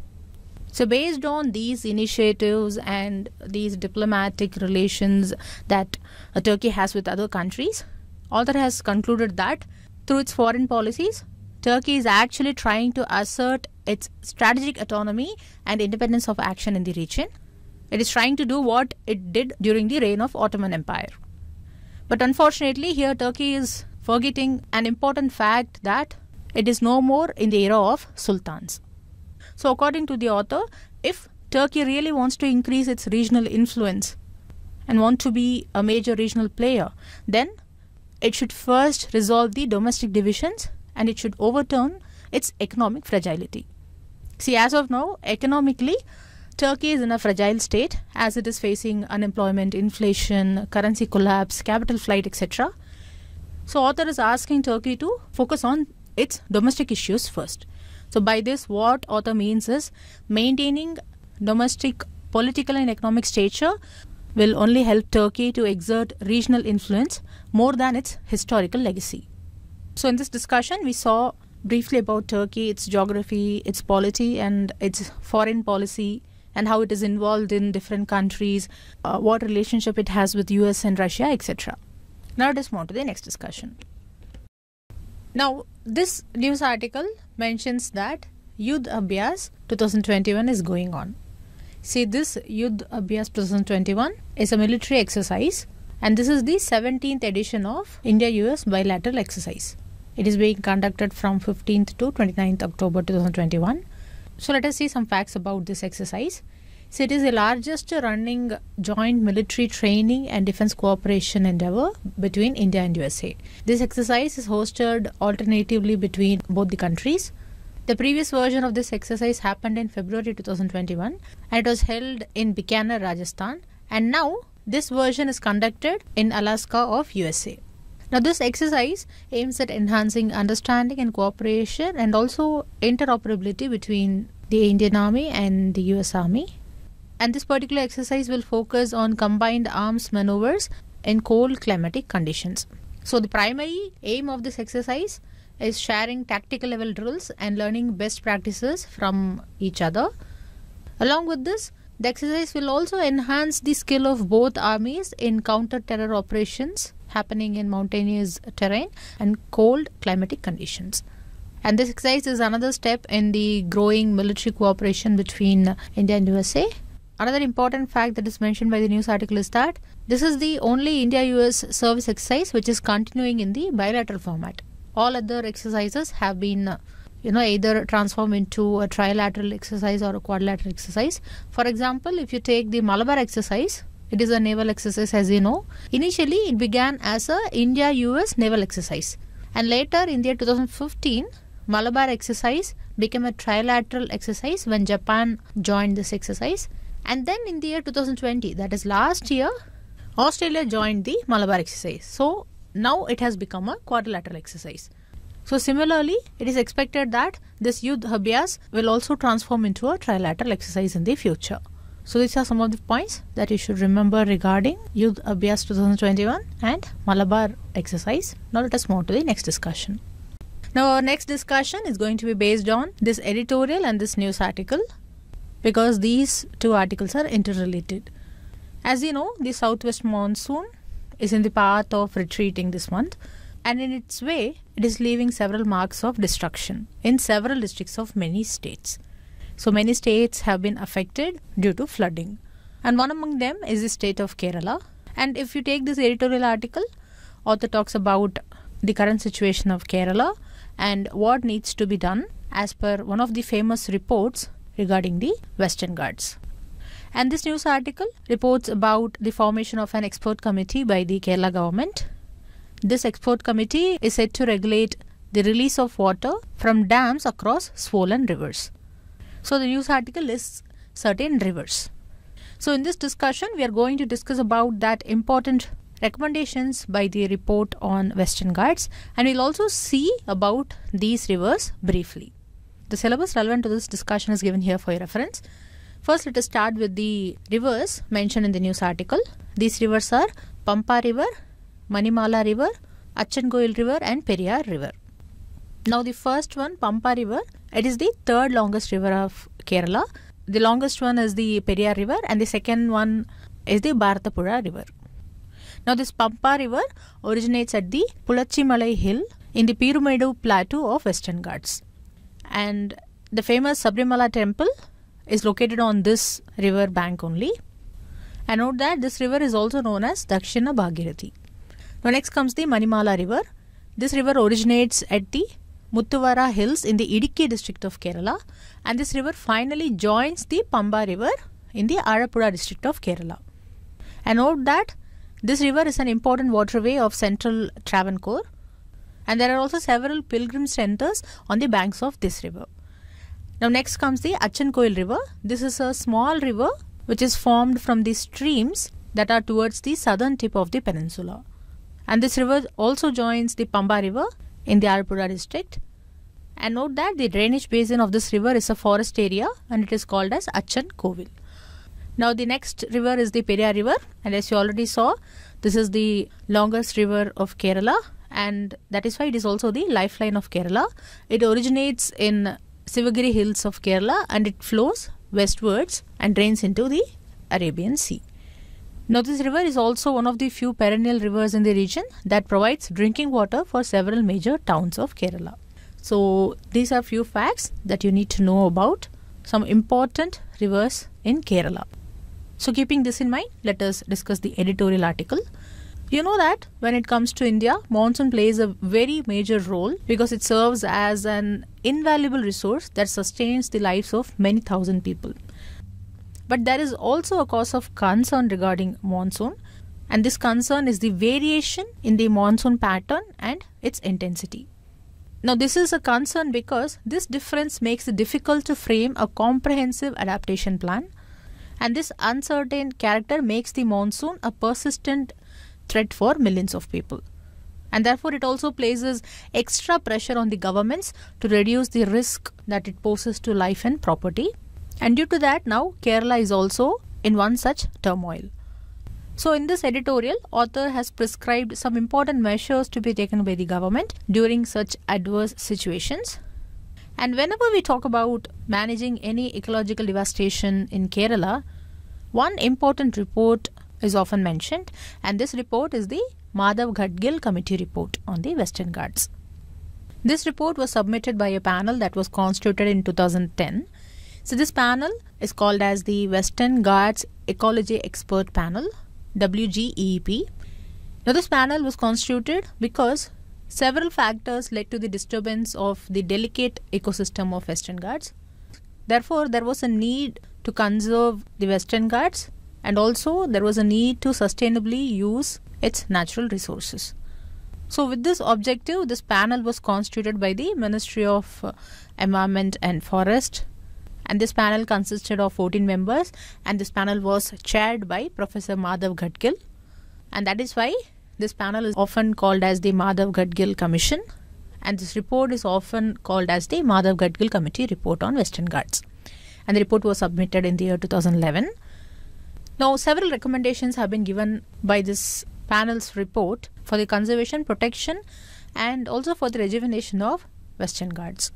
So, based on these initiatives and these diplomatic relations that uh, Turkey has with other countries, author has concluded that through its foreign policies, Turkey is actually trying to assert its strategic autonomy and independence of action in the region. It is trying to do what it did during the reign of Ottoman Empire. But unfortunately, here Turkey is forgetting an important fact that it is no more in the era of sultans. So, according to the author, if Turkey really wants to increase its regional influence and want to be a major regional player, then it should first resolve the domestic divisions and it should overturn its economic fragility. See, as of now, economically, Turkey is in a fragile state as it is facing unemployment, inflation, currency collapse, capital flight, etc. So, author is asking Turkey to focus on its domestic issues first. So, by this, what author means is maintaining domestic political and economic stature will only help Turkey to exert regional influence more than its historical legacy. So, in this discussion, we saw briefly about Turkey, its geography, its polity, and its foreign policy, and how it is involved in different countries, uh, what relationship it has with US and Russia, etc. Now let us move on to the next discussion. Now, this news article mentions that Yud Abhyas 2021 is going on. See, this Yud Abhyas 2021 is a military exercise, and this is the 17th edition of India US bilateral exercise. It is being conducted from 15th to 29th October 2021. So let us see some facts about this exercise. So it is the largest running joint military training and defense cooperation endeavor between India and USA. This exercise is hosted alternatively between both the countries. The previous version of this exercise happened in February 2021 and it was held in Bikaner, Rajasthan. And now this version is conducted in Alaska of USA. Now, this exercise aims at enhancing understanding and cooperation and also interoperability between the Indian Army and the US Army. And this particular exercise will focus on combined arms maneuvers in cold climatic conditions. So, the primary aim of this exercise is sharing tactical level drills and learning best practices from each other. Along with this, the exercise will also enhance the skill of both armies in counter terror operations happening in mountainous terrain and cold climatic conditions. And this exercise is another step in the growing military cooperation between India and USA. Another important fact that is mentioned by the news article is that this is the only India US service exercise which is continuing in the bilateral format. All other exercises have been you know either transform into a trilateral exercise or a quadrilateral exercise for example if you take the malabar exercise it is a naval exercise as you know initially it began as a india us naval exercise and later in the year 2015 malabar exercise became a trilateral exercise when japan joined this exercise and then in the year 2020 that is last year australia joined the malabar exercise so now it has become a quadrilateral exercise so similarly, it is expected that this youth Abhyas will also transform into a trilateral exercise in the future. So these are some of the points that you should remember regarding Youth Abhyas 2021 and Malabar exercise. Now let us move to the next discussion. Now our next discussion is going to be based on this editorial and this news article because these two articles are interrelated. As you know, the southwest monsoon is in the path of retreating this month and in its way, it is leaving several marks of destruction in several districts of many states. So, many states have been affected due to flooding, and one among them is the state of Kerala. And if you take this editorial article, author talks about the current situation of Kerala and what needs to be done as per one of the famous reports regarding the Western Ghats. And this news article reports about the formation of an expert committee by the Kerala government this export committee is set to regulate the release of water from dams across swollen rivers. So the news article lists certain rivers. So in this discussion, we are going to discuss about that important recommendations by the report on Western Ghats and we'll also see about these rivers briefly. The syllabus relevant to this discussion is given here for your reference. First, let us start with the rivers mentioned in the news article. These rivers are Pampa River, Manimala River, Achangoil River and Periyar River. Now the first one, Pampa River, it is the third longest river of Kerala. The longest one is the Periyar River and the second one is the Bharatapura River. Now this Pampa River originates at the Pulachimalai Hill in the Pirumedu Plateau of Western Ghats. And the famous Sabrimala temple is located on this river bank only. And note that this river is also known as Dakshina Bhagirathi. Now next comes the Manimala river. This river originates at the Muttuvara hills in the Idiki district of Kerala and this river finally joins the Pamba river in the Arapura district of Kerala. And note that this river is an important waterway of central Travancore and there are also several pilgrim centers on the banks of this river. Now next comes the Achankoil river. This is a small river which is formed from the streams that are towards the southern tip of the peninsula. And this river also joins the Pamba River in the Aripura district. And note that the drainage basin of this river is a forest area and it is called as Achan Kovil. Now the next river is the Periyar River and as you already saw, this is the longest river of Kerala and that is why it is also the lifeline of Kerala. It originates in Sivagiri hills of Kerala and it flows westwards and drains into the Arabian Sea. Now, this river is also one of the few perennial rivers in the region that provides drinking water for several major towns of Kerala. So, these are few facts that you need to know about some important rivers in Kerala. So, keeping this in mind, let us discuss the editorial article. You know that when it comes to India, monsoon plays a very major role because it serves as an invaluable resource that sustains the lives of many thousand people. But there is also a cause of concern regarding monsoon and this concern is the variation in the monsoon pattern and its intensity. Now this is a concern because this difference makes it difficult to frame a comprehensive adaptation plan and this uncertain character makes the monsoon a persistent threat for millions of people. And therefore, it also places extra pressure on the governments to reduce the risk that it poses to life and property and due to that, now Kerala is also in one such turmoil. So, in this editorial, author has prescribed some important measures to be taken by the government during such adverse situations. And whenever we talk about managing any ecological devastation in Kerala, one important report is often mentioned, and this report is the Madhav Gadgil Committee report on the Western Ghats. This report was submitted by a panel that was constituted in 2010 so this panel is called as the Western Ghats Ecology Expert Panel, WGEP. Now this panel was constituted because several factors led to the disturbance of the delicate ecosystem of Western Ghats. Therefore, there was a need to conserve the Western Ghats and also there was a need to sustainably use its natural resources. So, with this objective, this panel was constituted by the Ministry of Environment and Forest and this panel consisted of 14 members and this panel was chaired by Professor Madhav Gadgil and that is why this panel is often called as the Madhav Gadgil Commission and this report is often called as the Madhav Gadgil Committee Report on Western Ghats and the report was submitted in the year 2011. Now several recommendations have been given by this panel's report for the conservation, protection and also for the rejuvenation of Western Ghats.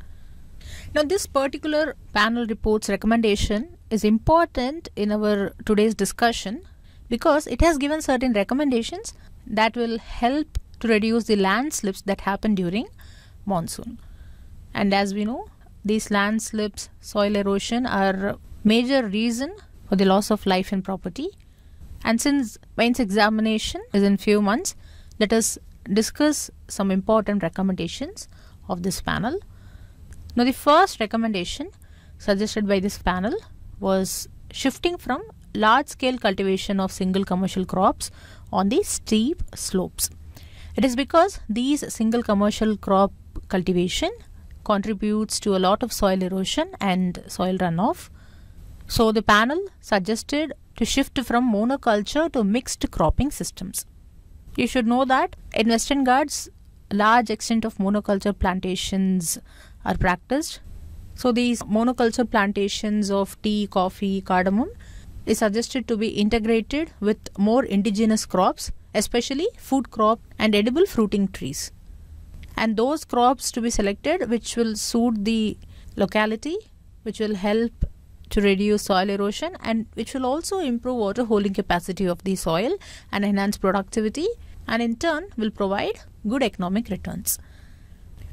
Now, this particular panel report's recommendation is important in our today's discussion because it has given certain recommendations that will help to reduce the landslips that happen during monsoon. And as we know, these landslips, soil erosion are major reason for the loss of life and property. And since Wayne's examination is in few months, let us discuss some important recommendations of this panel. Now the first recommendation suggested by this panel was shifting from large scale cultivation of single commercial crops on the steep slopes. It is because these single commercial crop cultivation contributes to a lot of soil erosion and soil runoff. So the panel suggested to shift from monoculture to mixed cropping systems. You should know that in Western Ghats, large extent of monoculture plantations are practiced. So these monoculture plantations of tea, coffee, cardamom is suggested to be integrated with more indigenous crops, especially food crop and edible fruiting trees. And those crops to be selected which will suit the locality, which will help to reduce soil erosion and which will also improve water holding capacity of the soil and enhance productivity and in turn will provide good economic returns.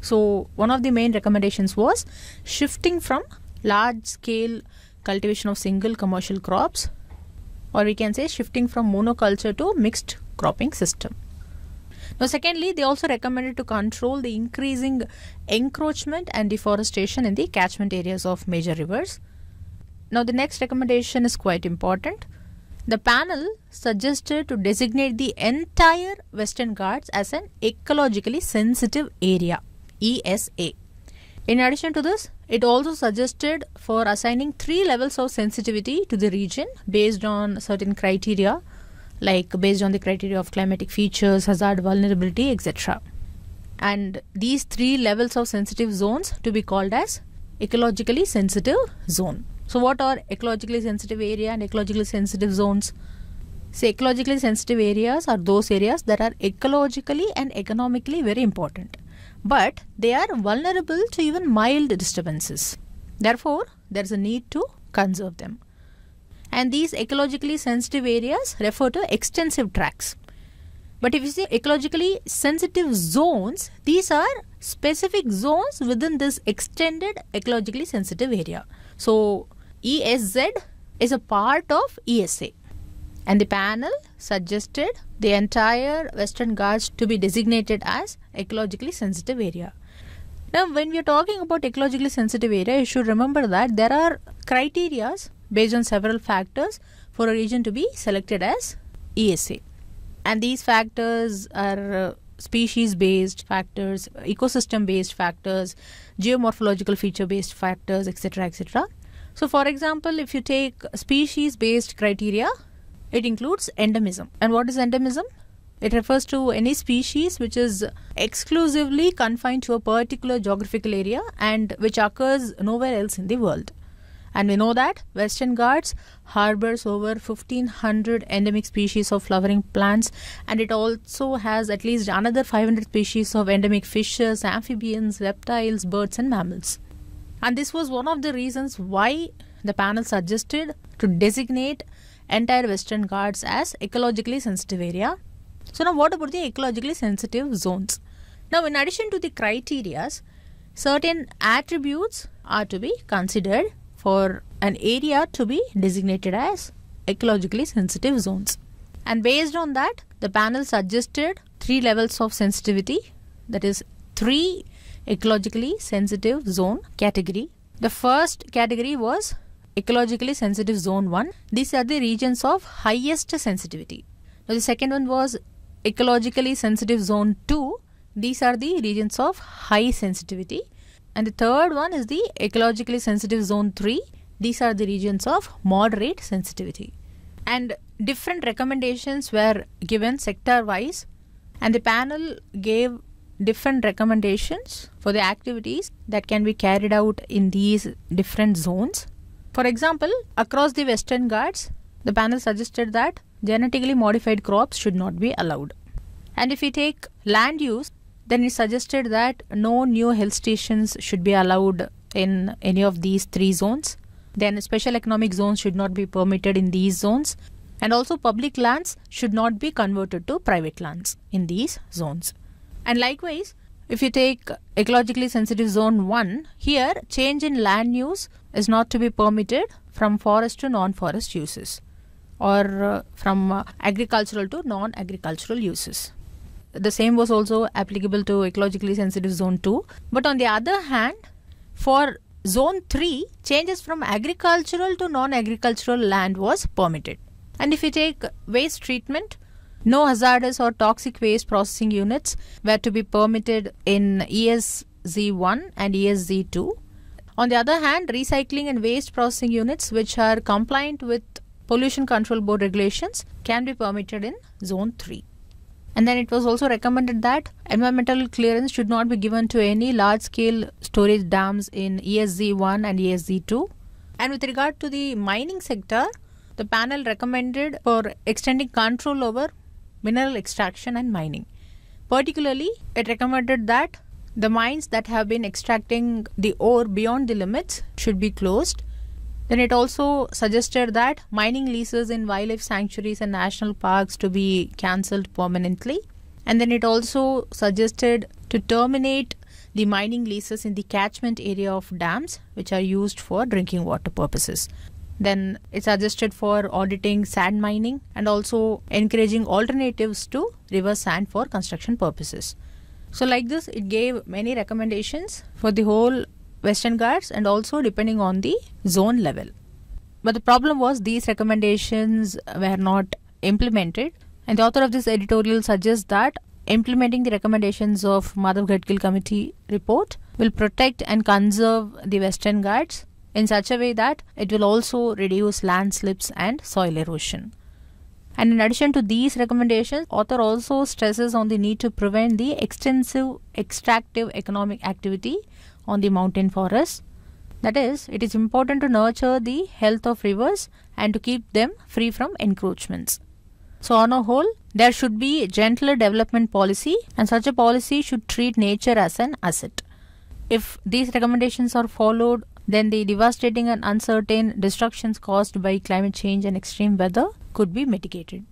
So, one of the main recommendations was shifting from large scale cultivation of single commercial crops or we can say shifting from monoculture to mixed cropping system. Now, secondly, they also recommended to control the increasing encroachment and deforestation in the catchment areas of major rivers. Now, the next recommendation is quite important. The panel suggested to designate the entire Western Ghats as an ecologically sensitive area. ESA. In addition to this, it also suggested for assigning three levels of sensitivity to the region based on certain criteria like based on the criteria of climatic features, hazard vulnerability, etc. And these three levels of sensitive zones to be called as ecologically sensitive zone. So what are ecologically sensitive area and ecologically sensitive zones? So ecologically sensitive areas are those areas that are ecologically and economically very important but they are vulnerable to even mild disturbances. Therefore, there is a need to conserve them. And these ecologically sensitive areas refer to extensive tracts. But if you see ecologically sensitive zones, these are specific zones within this extended ecologically sensitive area. So, ESZ is a part of ESA and the panel suggested the entire Western Ghats to be designated as ecologically sensitive area. Now, when we are talking about ecologically sensitive area, you should remember that there are criteria based on several factors for a region to be selected as ESA. And these factors are uh, species based factors, ecosystem based factors, geomorphological feature based factors, etc. etc. So, for example, if you take species based criteria, it includes endemism. And what is endemism? It refers to any species which is exclusively confined to a particular geographical area and which occurs nowhere else in the world. And we know that Western Ghats harbors over 1500 endemic species of flowering plants and it also has at least another 500 species of endemic fishes, amphibians, reptiles, birds and mammals. And this was one of the reasons why the panel suggested to designate entire Western Ghats as ecologically sensitive area. So now what about the ecologically sensitive zones? Now in addition to the criterias, certain attributes are to be considered for an area to be designated as ecologically sensitive zones. And based on that, the panel suggested three levels of sensitivity that is, three ecologically sensitive zone category. The first category was ecologically sensitive zone 1. These are the regions of highest sensitivity. Now the second one was ecologically sensitive zone 2. These are the regions of high sensitivity. And the third one is the ecologically sensitive zone 3. These are the regions of moderate sensitivity. And different recommendations were given sector wise and the panel gave different recommendations for the activities that can be carried out in these different zones for example, across the Western Ghats, the panel suggested that genetically modified crops should not be allowed. And if we take land use, then it suggested that no new hill stations should be allowed in any of these three zones. Then special economic zones should not be permitted in these zones. And also public lands should not be converted to private lands in these zones. And likewise, if you take ecologically sensitive zone 1, here change in land use is not to be permitted from forest to non-forest uses or uh, from uh, agricultural to non-agricultural uses. The same was also applicable to ecologically sensitive zone 2. But on the other hand, for zone 3, changes from agricultural to non-agricultural land was permitted. And if you take waste treatment, no hazardous or toxic waste processing units were to be permitted in ESZ1 and ESZ2 on the other hand, recycling and waste processing units which are compliant with pollution control board regulations can be permitted in zone 3. And then it was also recommended that environmental clearance should not be given to any large scale storage dams in ESZ1 and ESZ2. And with regard to the mining sector, the panel recommended for extending control over mineral extraction and mining. Particularly, it recommended that the mines that have been extracting the ore beyond the limits should be closed. Then it also suggested that mining leases in wildlife sanctuaries and national parks to be cancelled permanently. And then it also suggested to terminate the mining leases in the catchment area of dams, which are used for drinking water purposes. Then it suggested for auditing sand mining and also encouraging alternatives to river sand for construction purposes. So like this it gave many recommendations for the whole Western Ghats and also depending on the zone level. But the problem was these recommendations were not implemented and the author of this editorial suggests that implementing the recommendations of Madhav Gadgil committee report will protect and conserve the Western Ghats in such a way that it will also reduce landslips and soil erosion. And in addition to these recommendations, author also stresses on the need to prevent the extensive extractive economic activity on the mountain forests. That is, it is important to nurture the health of rivers and to keep them free from encroachments. So on a whole, there should be a gentler development policy and such a policy should treat nature as an asset. If these recommendations are followed then the devastating and uncertain destructions caused by climate change and extreme weather could be mitigated.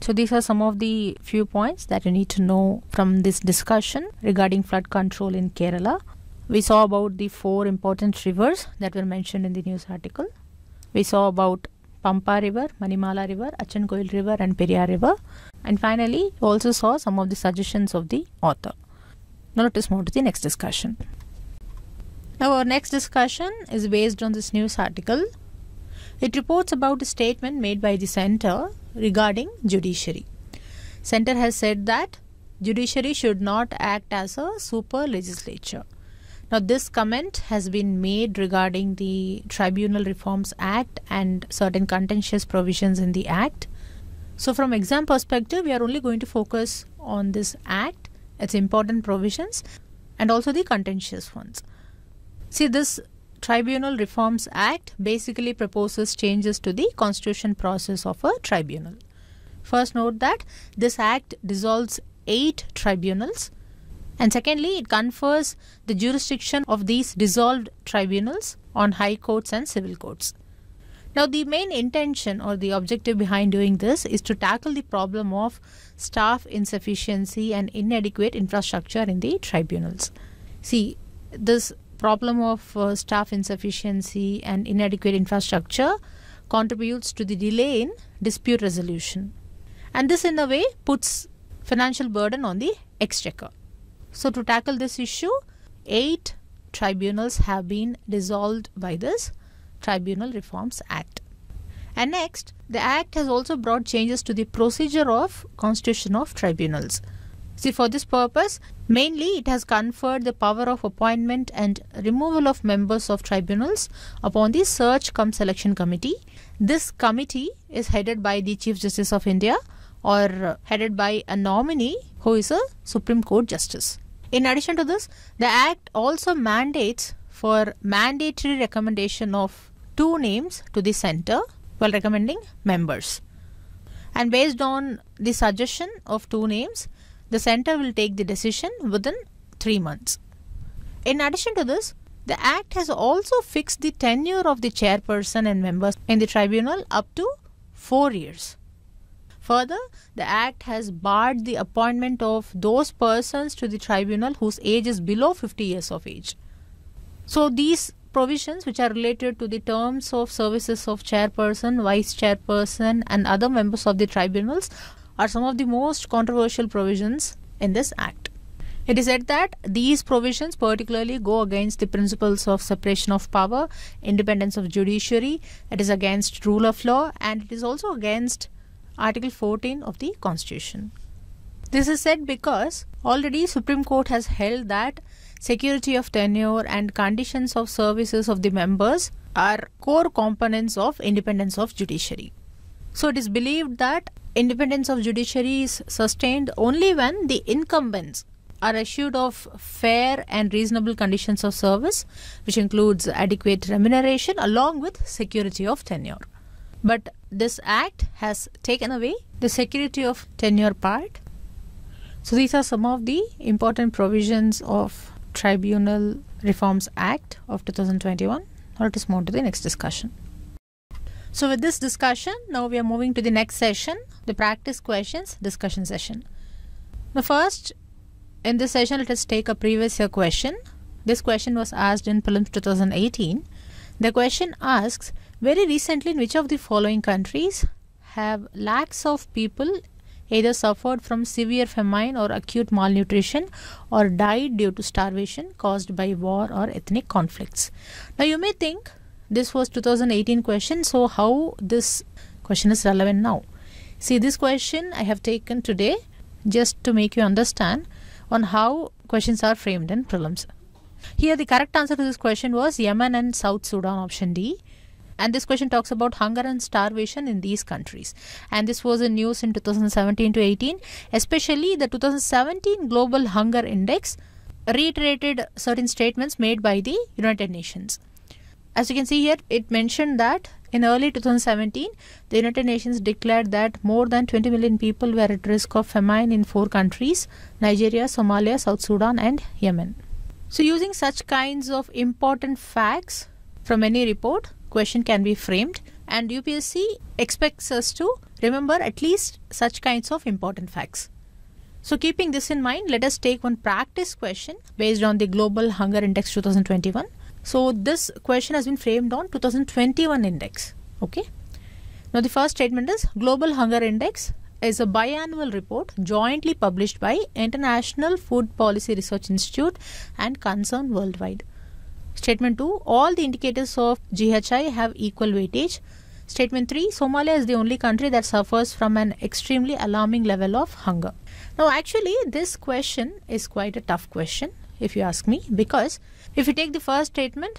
So, these are some of the few points that you need to know from this discussion regarding flood control in Kerala. We saw about the four important rivers that were mentioned in the news article. We saw about Pampa River, Manimala River, Achankoil River, and Periyar River. And finally, also saw some of the suggestions of the author. Now, let us move to the next discussion. Now our next discussion is based on this news article. It reports about a statement made by the center regarding judiciary. Center has said that judiciary should not act as a super legislature. Now this comment has been made regarding the Tribunal Reforms Act and certain contentious provisions in the act. So from exam perspective, we are only going to focus on this act, its important provisions and also the contentious ones. See, this Tribunal Reforms Act basically proposes changes to the constitution process of a tribunal. First, note that this act dissolves eight tribunals. And secondly, it confers the jurisdiction of these dissolved tribunals on high courts and civil courts. Now, the main intention or the objective behind doing this is to tackle the problem of staff insufficiency and inadequate infrastructure in the tribunals. See, this problem of uh, staff insufficiency and inadequate infrastructure contributes to the delay in dispute resolution. And this, in a way, puts financial burden on the exchequer. So, to tackle this issue, eight tribunals have been dissolved by this Tribunal Reforms Act. And next, the Act has also brought changes to the procedure of constitution of tribunals. See, for this purpose, mainly it has conferred the power of appointment and removal of members of tribunals upon the Search Cum Selection Committee. This committee is headed by the Chief Justice of India or headed by a nominee who is a Supreme Court Justice. In addition to this, the Act also mandates for mandatory recommendation of two names to the center while recommending members. And based on the suggestion of two names, the center will take the decision within three months. In addition to this, the Act has also fixed the tenure of the chairperson and members in the tribunal up to four years. Further, the Act has barred the appointment of those persons to the tribunal whose age is below 50 years of age. So, these provisions which are related to the terms of services of chairperson, vice chairperson, and other members of the tribunals are some of the most controversial provisions in this Act. It is said that these provisions particularly go against the principles of separation of power, independence of judiciary, it is against rule of law, and it is also against Article 14 of the Constitution. This is said because already Supreme Court has held that security of tenure and conditions of services of the members are core components of independence of judiciary. So it is believed that Independence of judiciary is sustained only when the incumbents are assured of fair and reasonable conditions of service, which includes adequate remuneration along with security of tenure. But this act has taken away the security of tenure part. So these are some of the important provisions of Tribunal Reforms Act of 2021. Now let us move to the next discussion. So with this discussion, now we are moving to the next session, the practice questions discussion session. Now first, in this session, let us take a previous year question. This question was asked in prelims 2018. The question asks, very recently in which of the following countries have lakhs of people either suffered from severe famine or acute malnutrition or died due to starvation caused by war or ethnic conflicts. Now you may think this was 2018 question so how this question is relevant now see this question i have taken today just to make you understand on how questions are framed in prelims here the correct answer to this question was yemen and south sudan option d and this question talks about hunger and starvation in these countries and this was in news in 2017 to 18 especially the 2017 global hunger index reiterated certain statements made by the united nations as you can see here, it mentioned that in early 2017, the United Nations declared that more than 20 million people were at risk of famine in four countries Nigeria, Somalia, South Sudan, and Yemen. So, using such kinds of important facts from any report, question can be framed, and UPSC expects us to remember at least such kinds of important facts. So, keeping this in mind, let us take one practice question based on the Global Hunger Index 2021. So this question has been framed on 2021 index. Okay. Now the first statement is Global Hunger Index is a biannual report jointly published by International Food Policy Research Institute and Concern Worldwide. Statement 2 All the indicators of GHI have equal weightage. Statement 3 Somalia is the only country that suffers from an extremely alarming level of hunger. Now, actually, this question is quite a tough question, if you ask me, because if you take the first statement,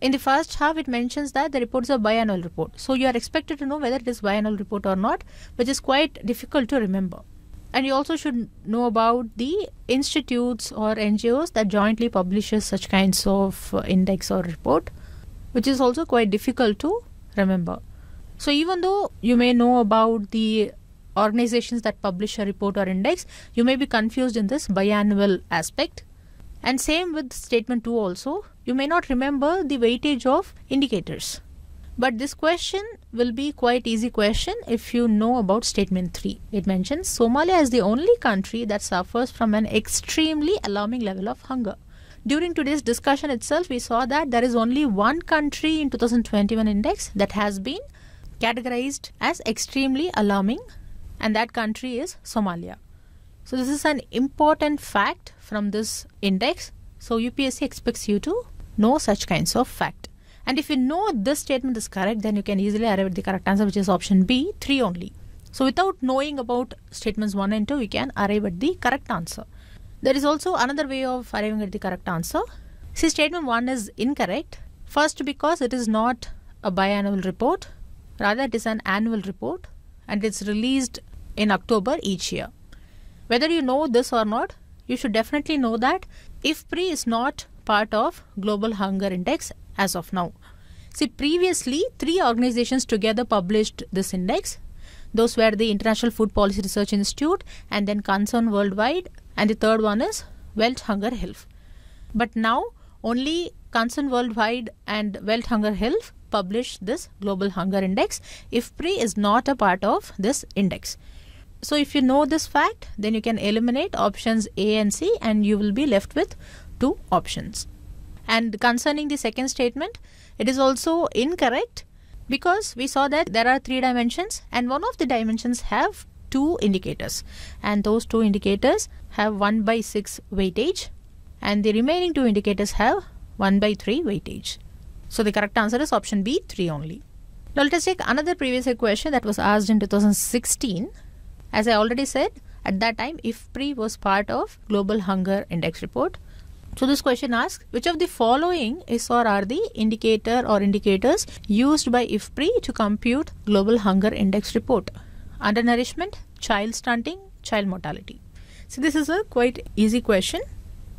in the first half it mentions that the report is a biannual report. So you are expected to know whether it is biannual report or not, which is quite difficult to remember. And you also should know about the institutes or NGOs that jointly publishes such kinds of uh, index or report, which is also quite difficult to remember. So even though you may know about the organizations that publish a report or index, you may be confused in this biannual aspect and same with statement 2 also, you may not remember the weightage of indicators. But this question will be quite easy question if you know about statement 3. It mentions Somalia is the only country that suffers from an extremely alarming level of hunger. During today's discussion itself, we saw that there is only one country in 2021 index that has been categorized as extremely alarming and that country is Somalia. So this is an important fact from this index. So UPSC expects you to know such kinds of fact. And if you know this statement is correct, then you can easily arrive at the correct answer, which is option B, 3 only. So without knowing about statements 1 and 2, you can arrive at the correct answer. There is also another way of arriving at the correct answer. See, statement 1 is incorrect. First, because it is not a biannual report, rather it is an annual report and it's released in October each year. Whether you know this or not, you should definitely know that IFPRI is not part of Global Hunger Index as of now. See, previously, three organizations together published this index. Those were the International Food Policy Research Institute and then Concern Worldwide, and the third one is Welt Hunger Health. But now, only Concern Worldwide and Welt Hunger Health publish this Global Hunger Index. IFPRI is not a part of this index. So if you know this fact, then you can eliminate options A and C and you will be left with two options. And concerning the second statement, it is also incorrect because we saw that there are three dimensions and one of the dimensions have two indicators and those two indicators have 1 by 6 weightage and the remaining two indicators have 1 by 3 weightage. So the correct answer is option B 3 only. Now let us take another previous question that was asked in 2016 as I already said, at that time, IFPRI was part of Global Hunger Index report. So this question asks, which of the following is or are the indicator or indicators used by IFPRI to compute Global Hunger Index report? Undernourishment, child stunting, child mortality. So this is a quite easy question.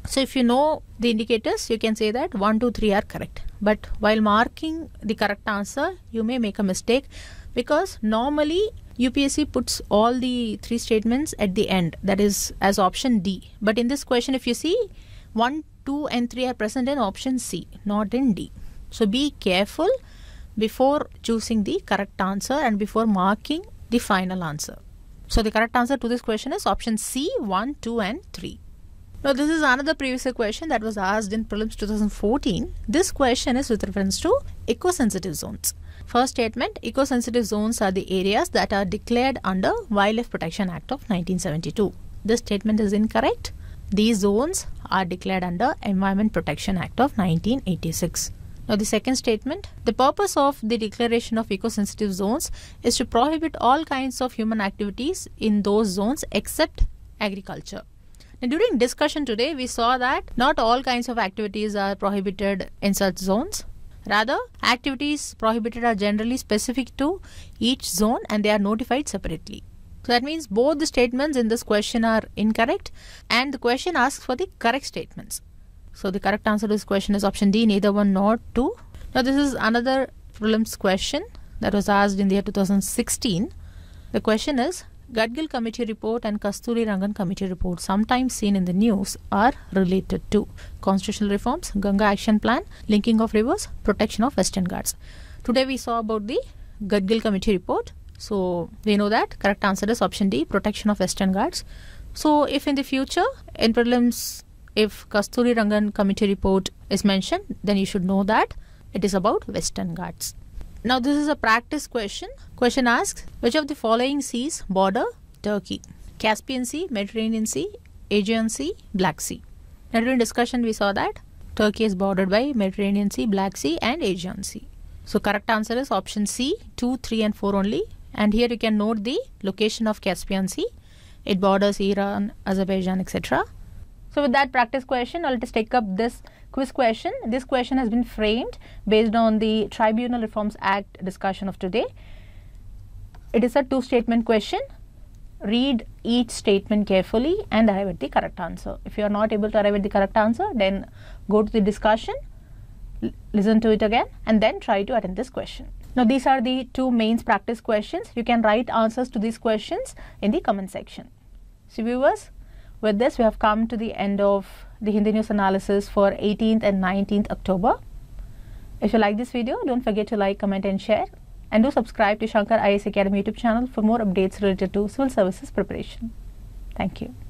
So if you know the indicators, you can say that 1, 2, 3 are correct. But while marking the correct answer, you may make a mistake because normally UPSC puts all the three statements at the end, that is as option D. But in this question, if you see, 1, 2 and 3 are present in option C, not in D. So be careful before choosing the correct answer and before marking the final answer. So the correct answer to this question is option C, 1, 2 and 3. Now this is another previous question that was asked in prelims 2014. This question is with reference to ecosensitive zones. First statement, eco-sensitive zones are the areas that are declared under Wildlife Protection Act of 1972. This statement is incorrect. These zones are declared under Environment Protection Act of 1986. Now the second statement, the purpose of the declaration of eco-sensitive zones is to prohibit all kinds of human activities in those zones except agriculture. Now during discussion today, we saw that not all kinds of activities are prohibited in such zones. Rather, activities prohibited are generally specific to each zone and they are notified separately. So that means both the statements in this question are incorrect and the question asks for the correct statements. So the correct answer to this question is option D, neither one nor two. Now this is another prelims question that was asked in the year 2016. The question is, Gadgil Committee report and Kasturi Rangan Committee report, sometimes seen in the news, are related to constitutional reforms, Ganga Action Plan, linking of rivers, protection of Western Ghats. Today we saw about the Gadgil Committee report. So we know that correct answer is option D, protection of Western Ghats. So if in the future in prelims, if Kasturi Rangan Committee report is mentioned, then you should know that it is about Western Ghats. Now this is a practice question. Question asks, which of the following seas border Turkey? Caspian Sea, Mediterranean Sea, Aegean Sea, Black Sea. Now during discussion we saw that Turkey is bordered by Mediterranean Sea, Black Sea and Aegean Sea. So correct answer is option C, 2, 3 and 4 only. And here you can note the location of Caspian Sea. It borders Iran, Azerbaijan, etc. So with that practice question, I'll just take up this quiz question. This question has been framed based on the Tribunal Reforms Act discussion of today. It is a two statement question. Read each statement carefully and arrive at the correct answer. If you are not able to arrive at the correct answer, then go to the discussion, listen to it again and then try to attend this question. Now these are the two mains practice questions. You can write answers to these questions in the comment section. So viewers, with this we have come to the end of the Hindi news analysis for 18th and 19th October. If you like this video, don't forget to like, comment and share. And do subscribe to Shankar IS Academy YouTube channel for more updates related to civil services preparation. Thank you.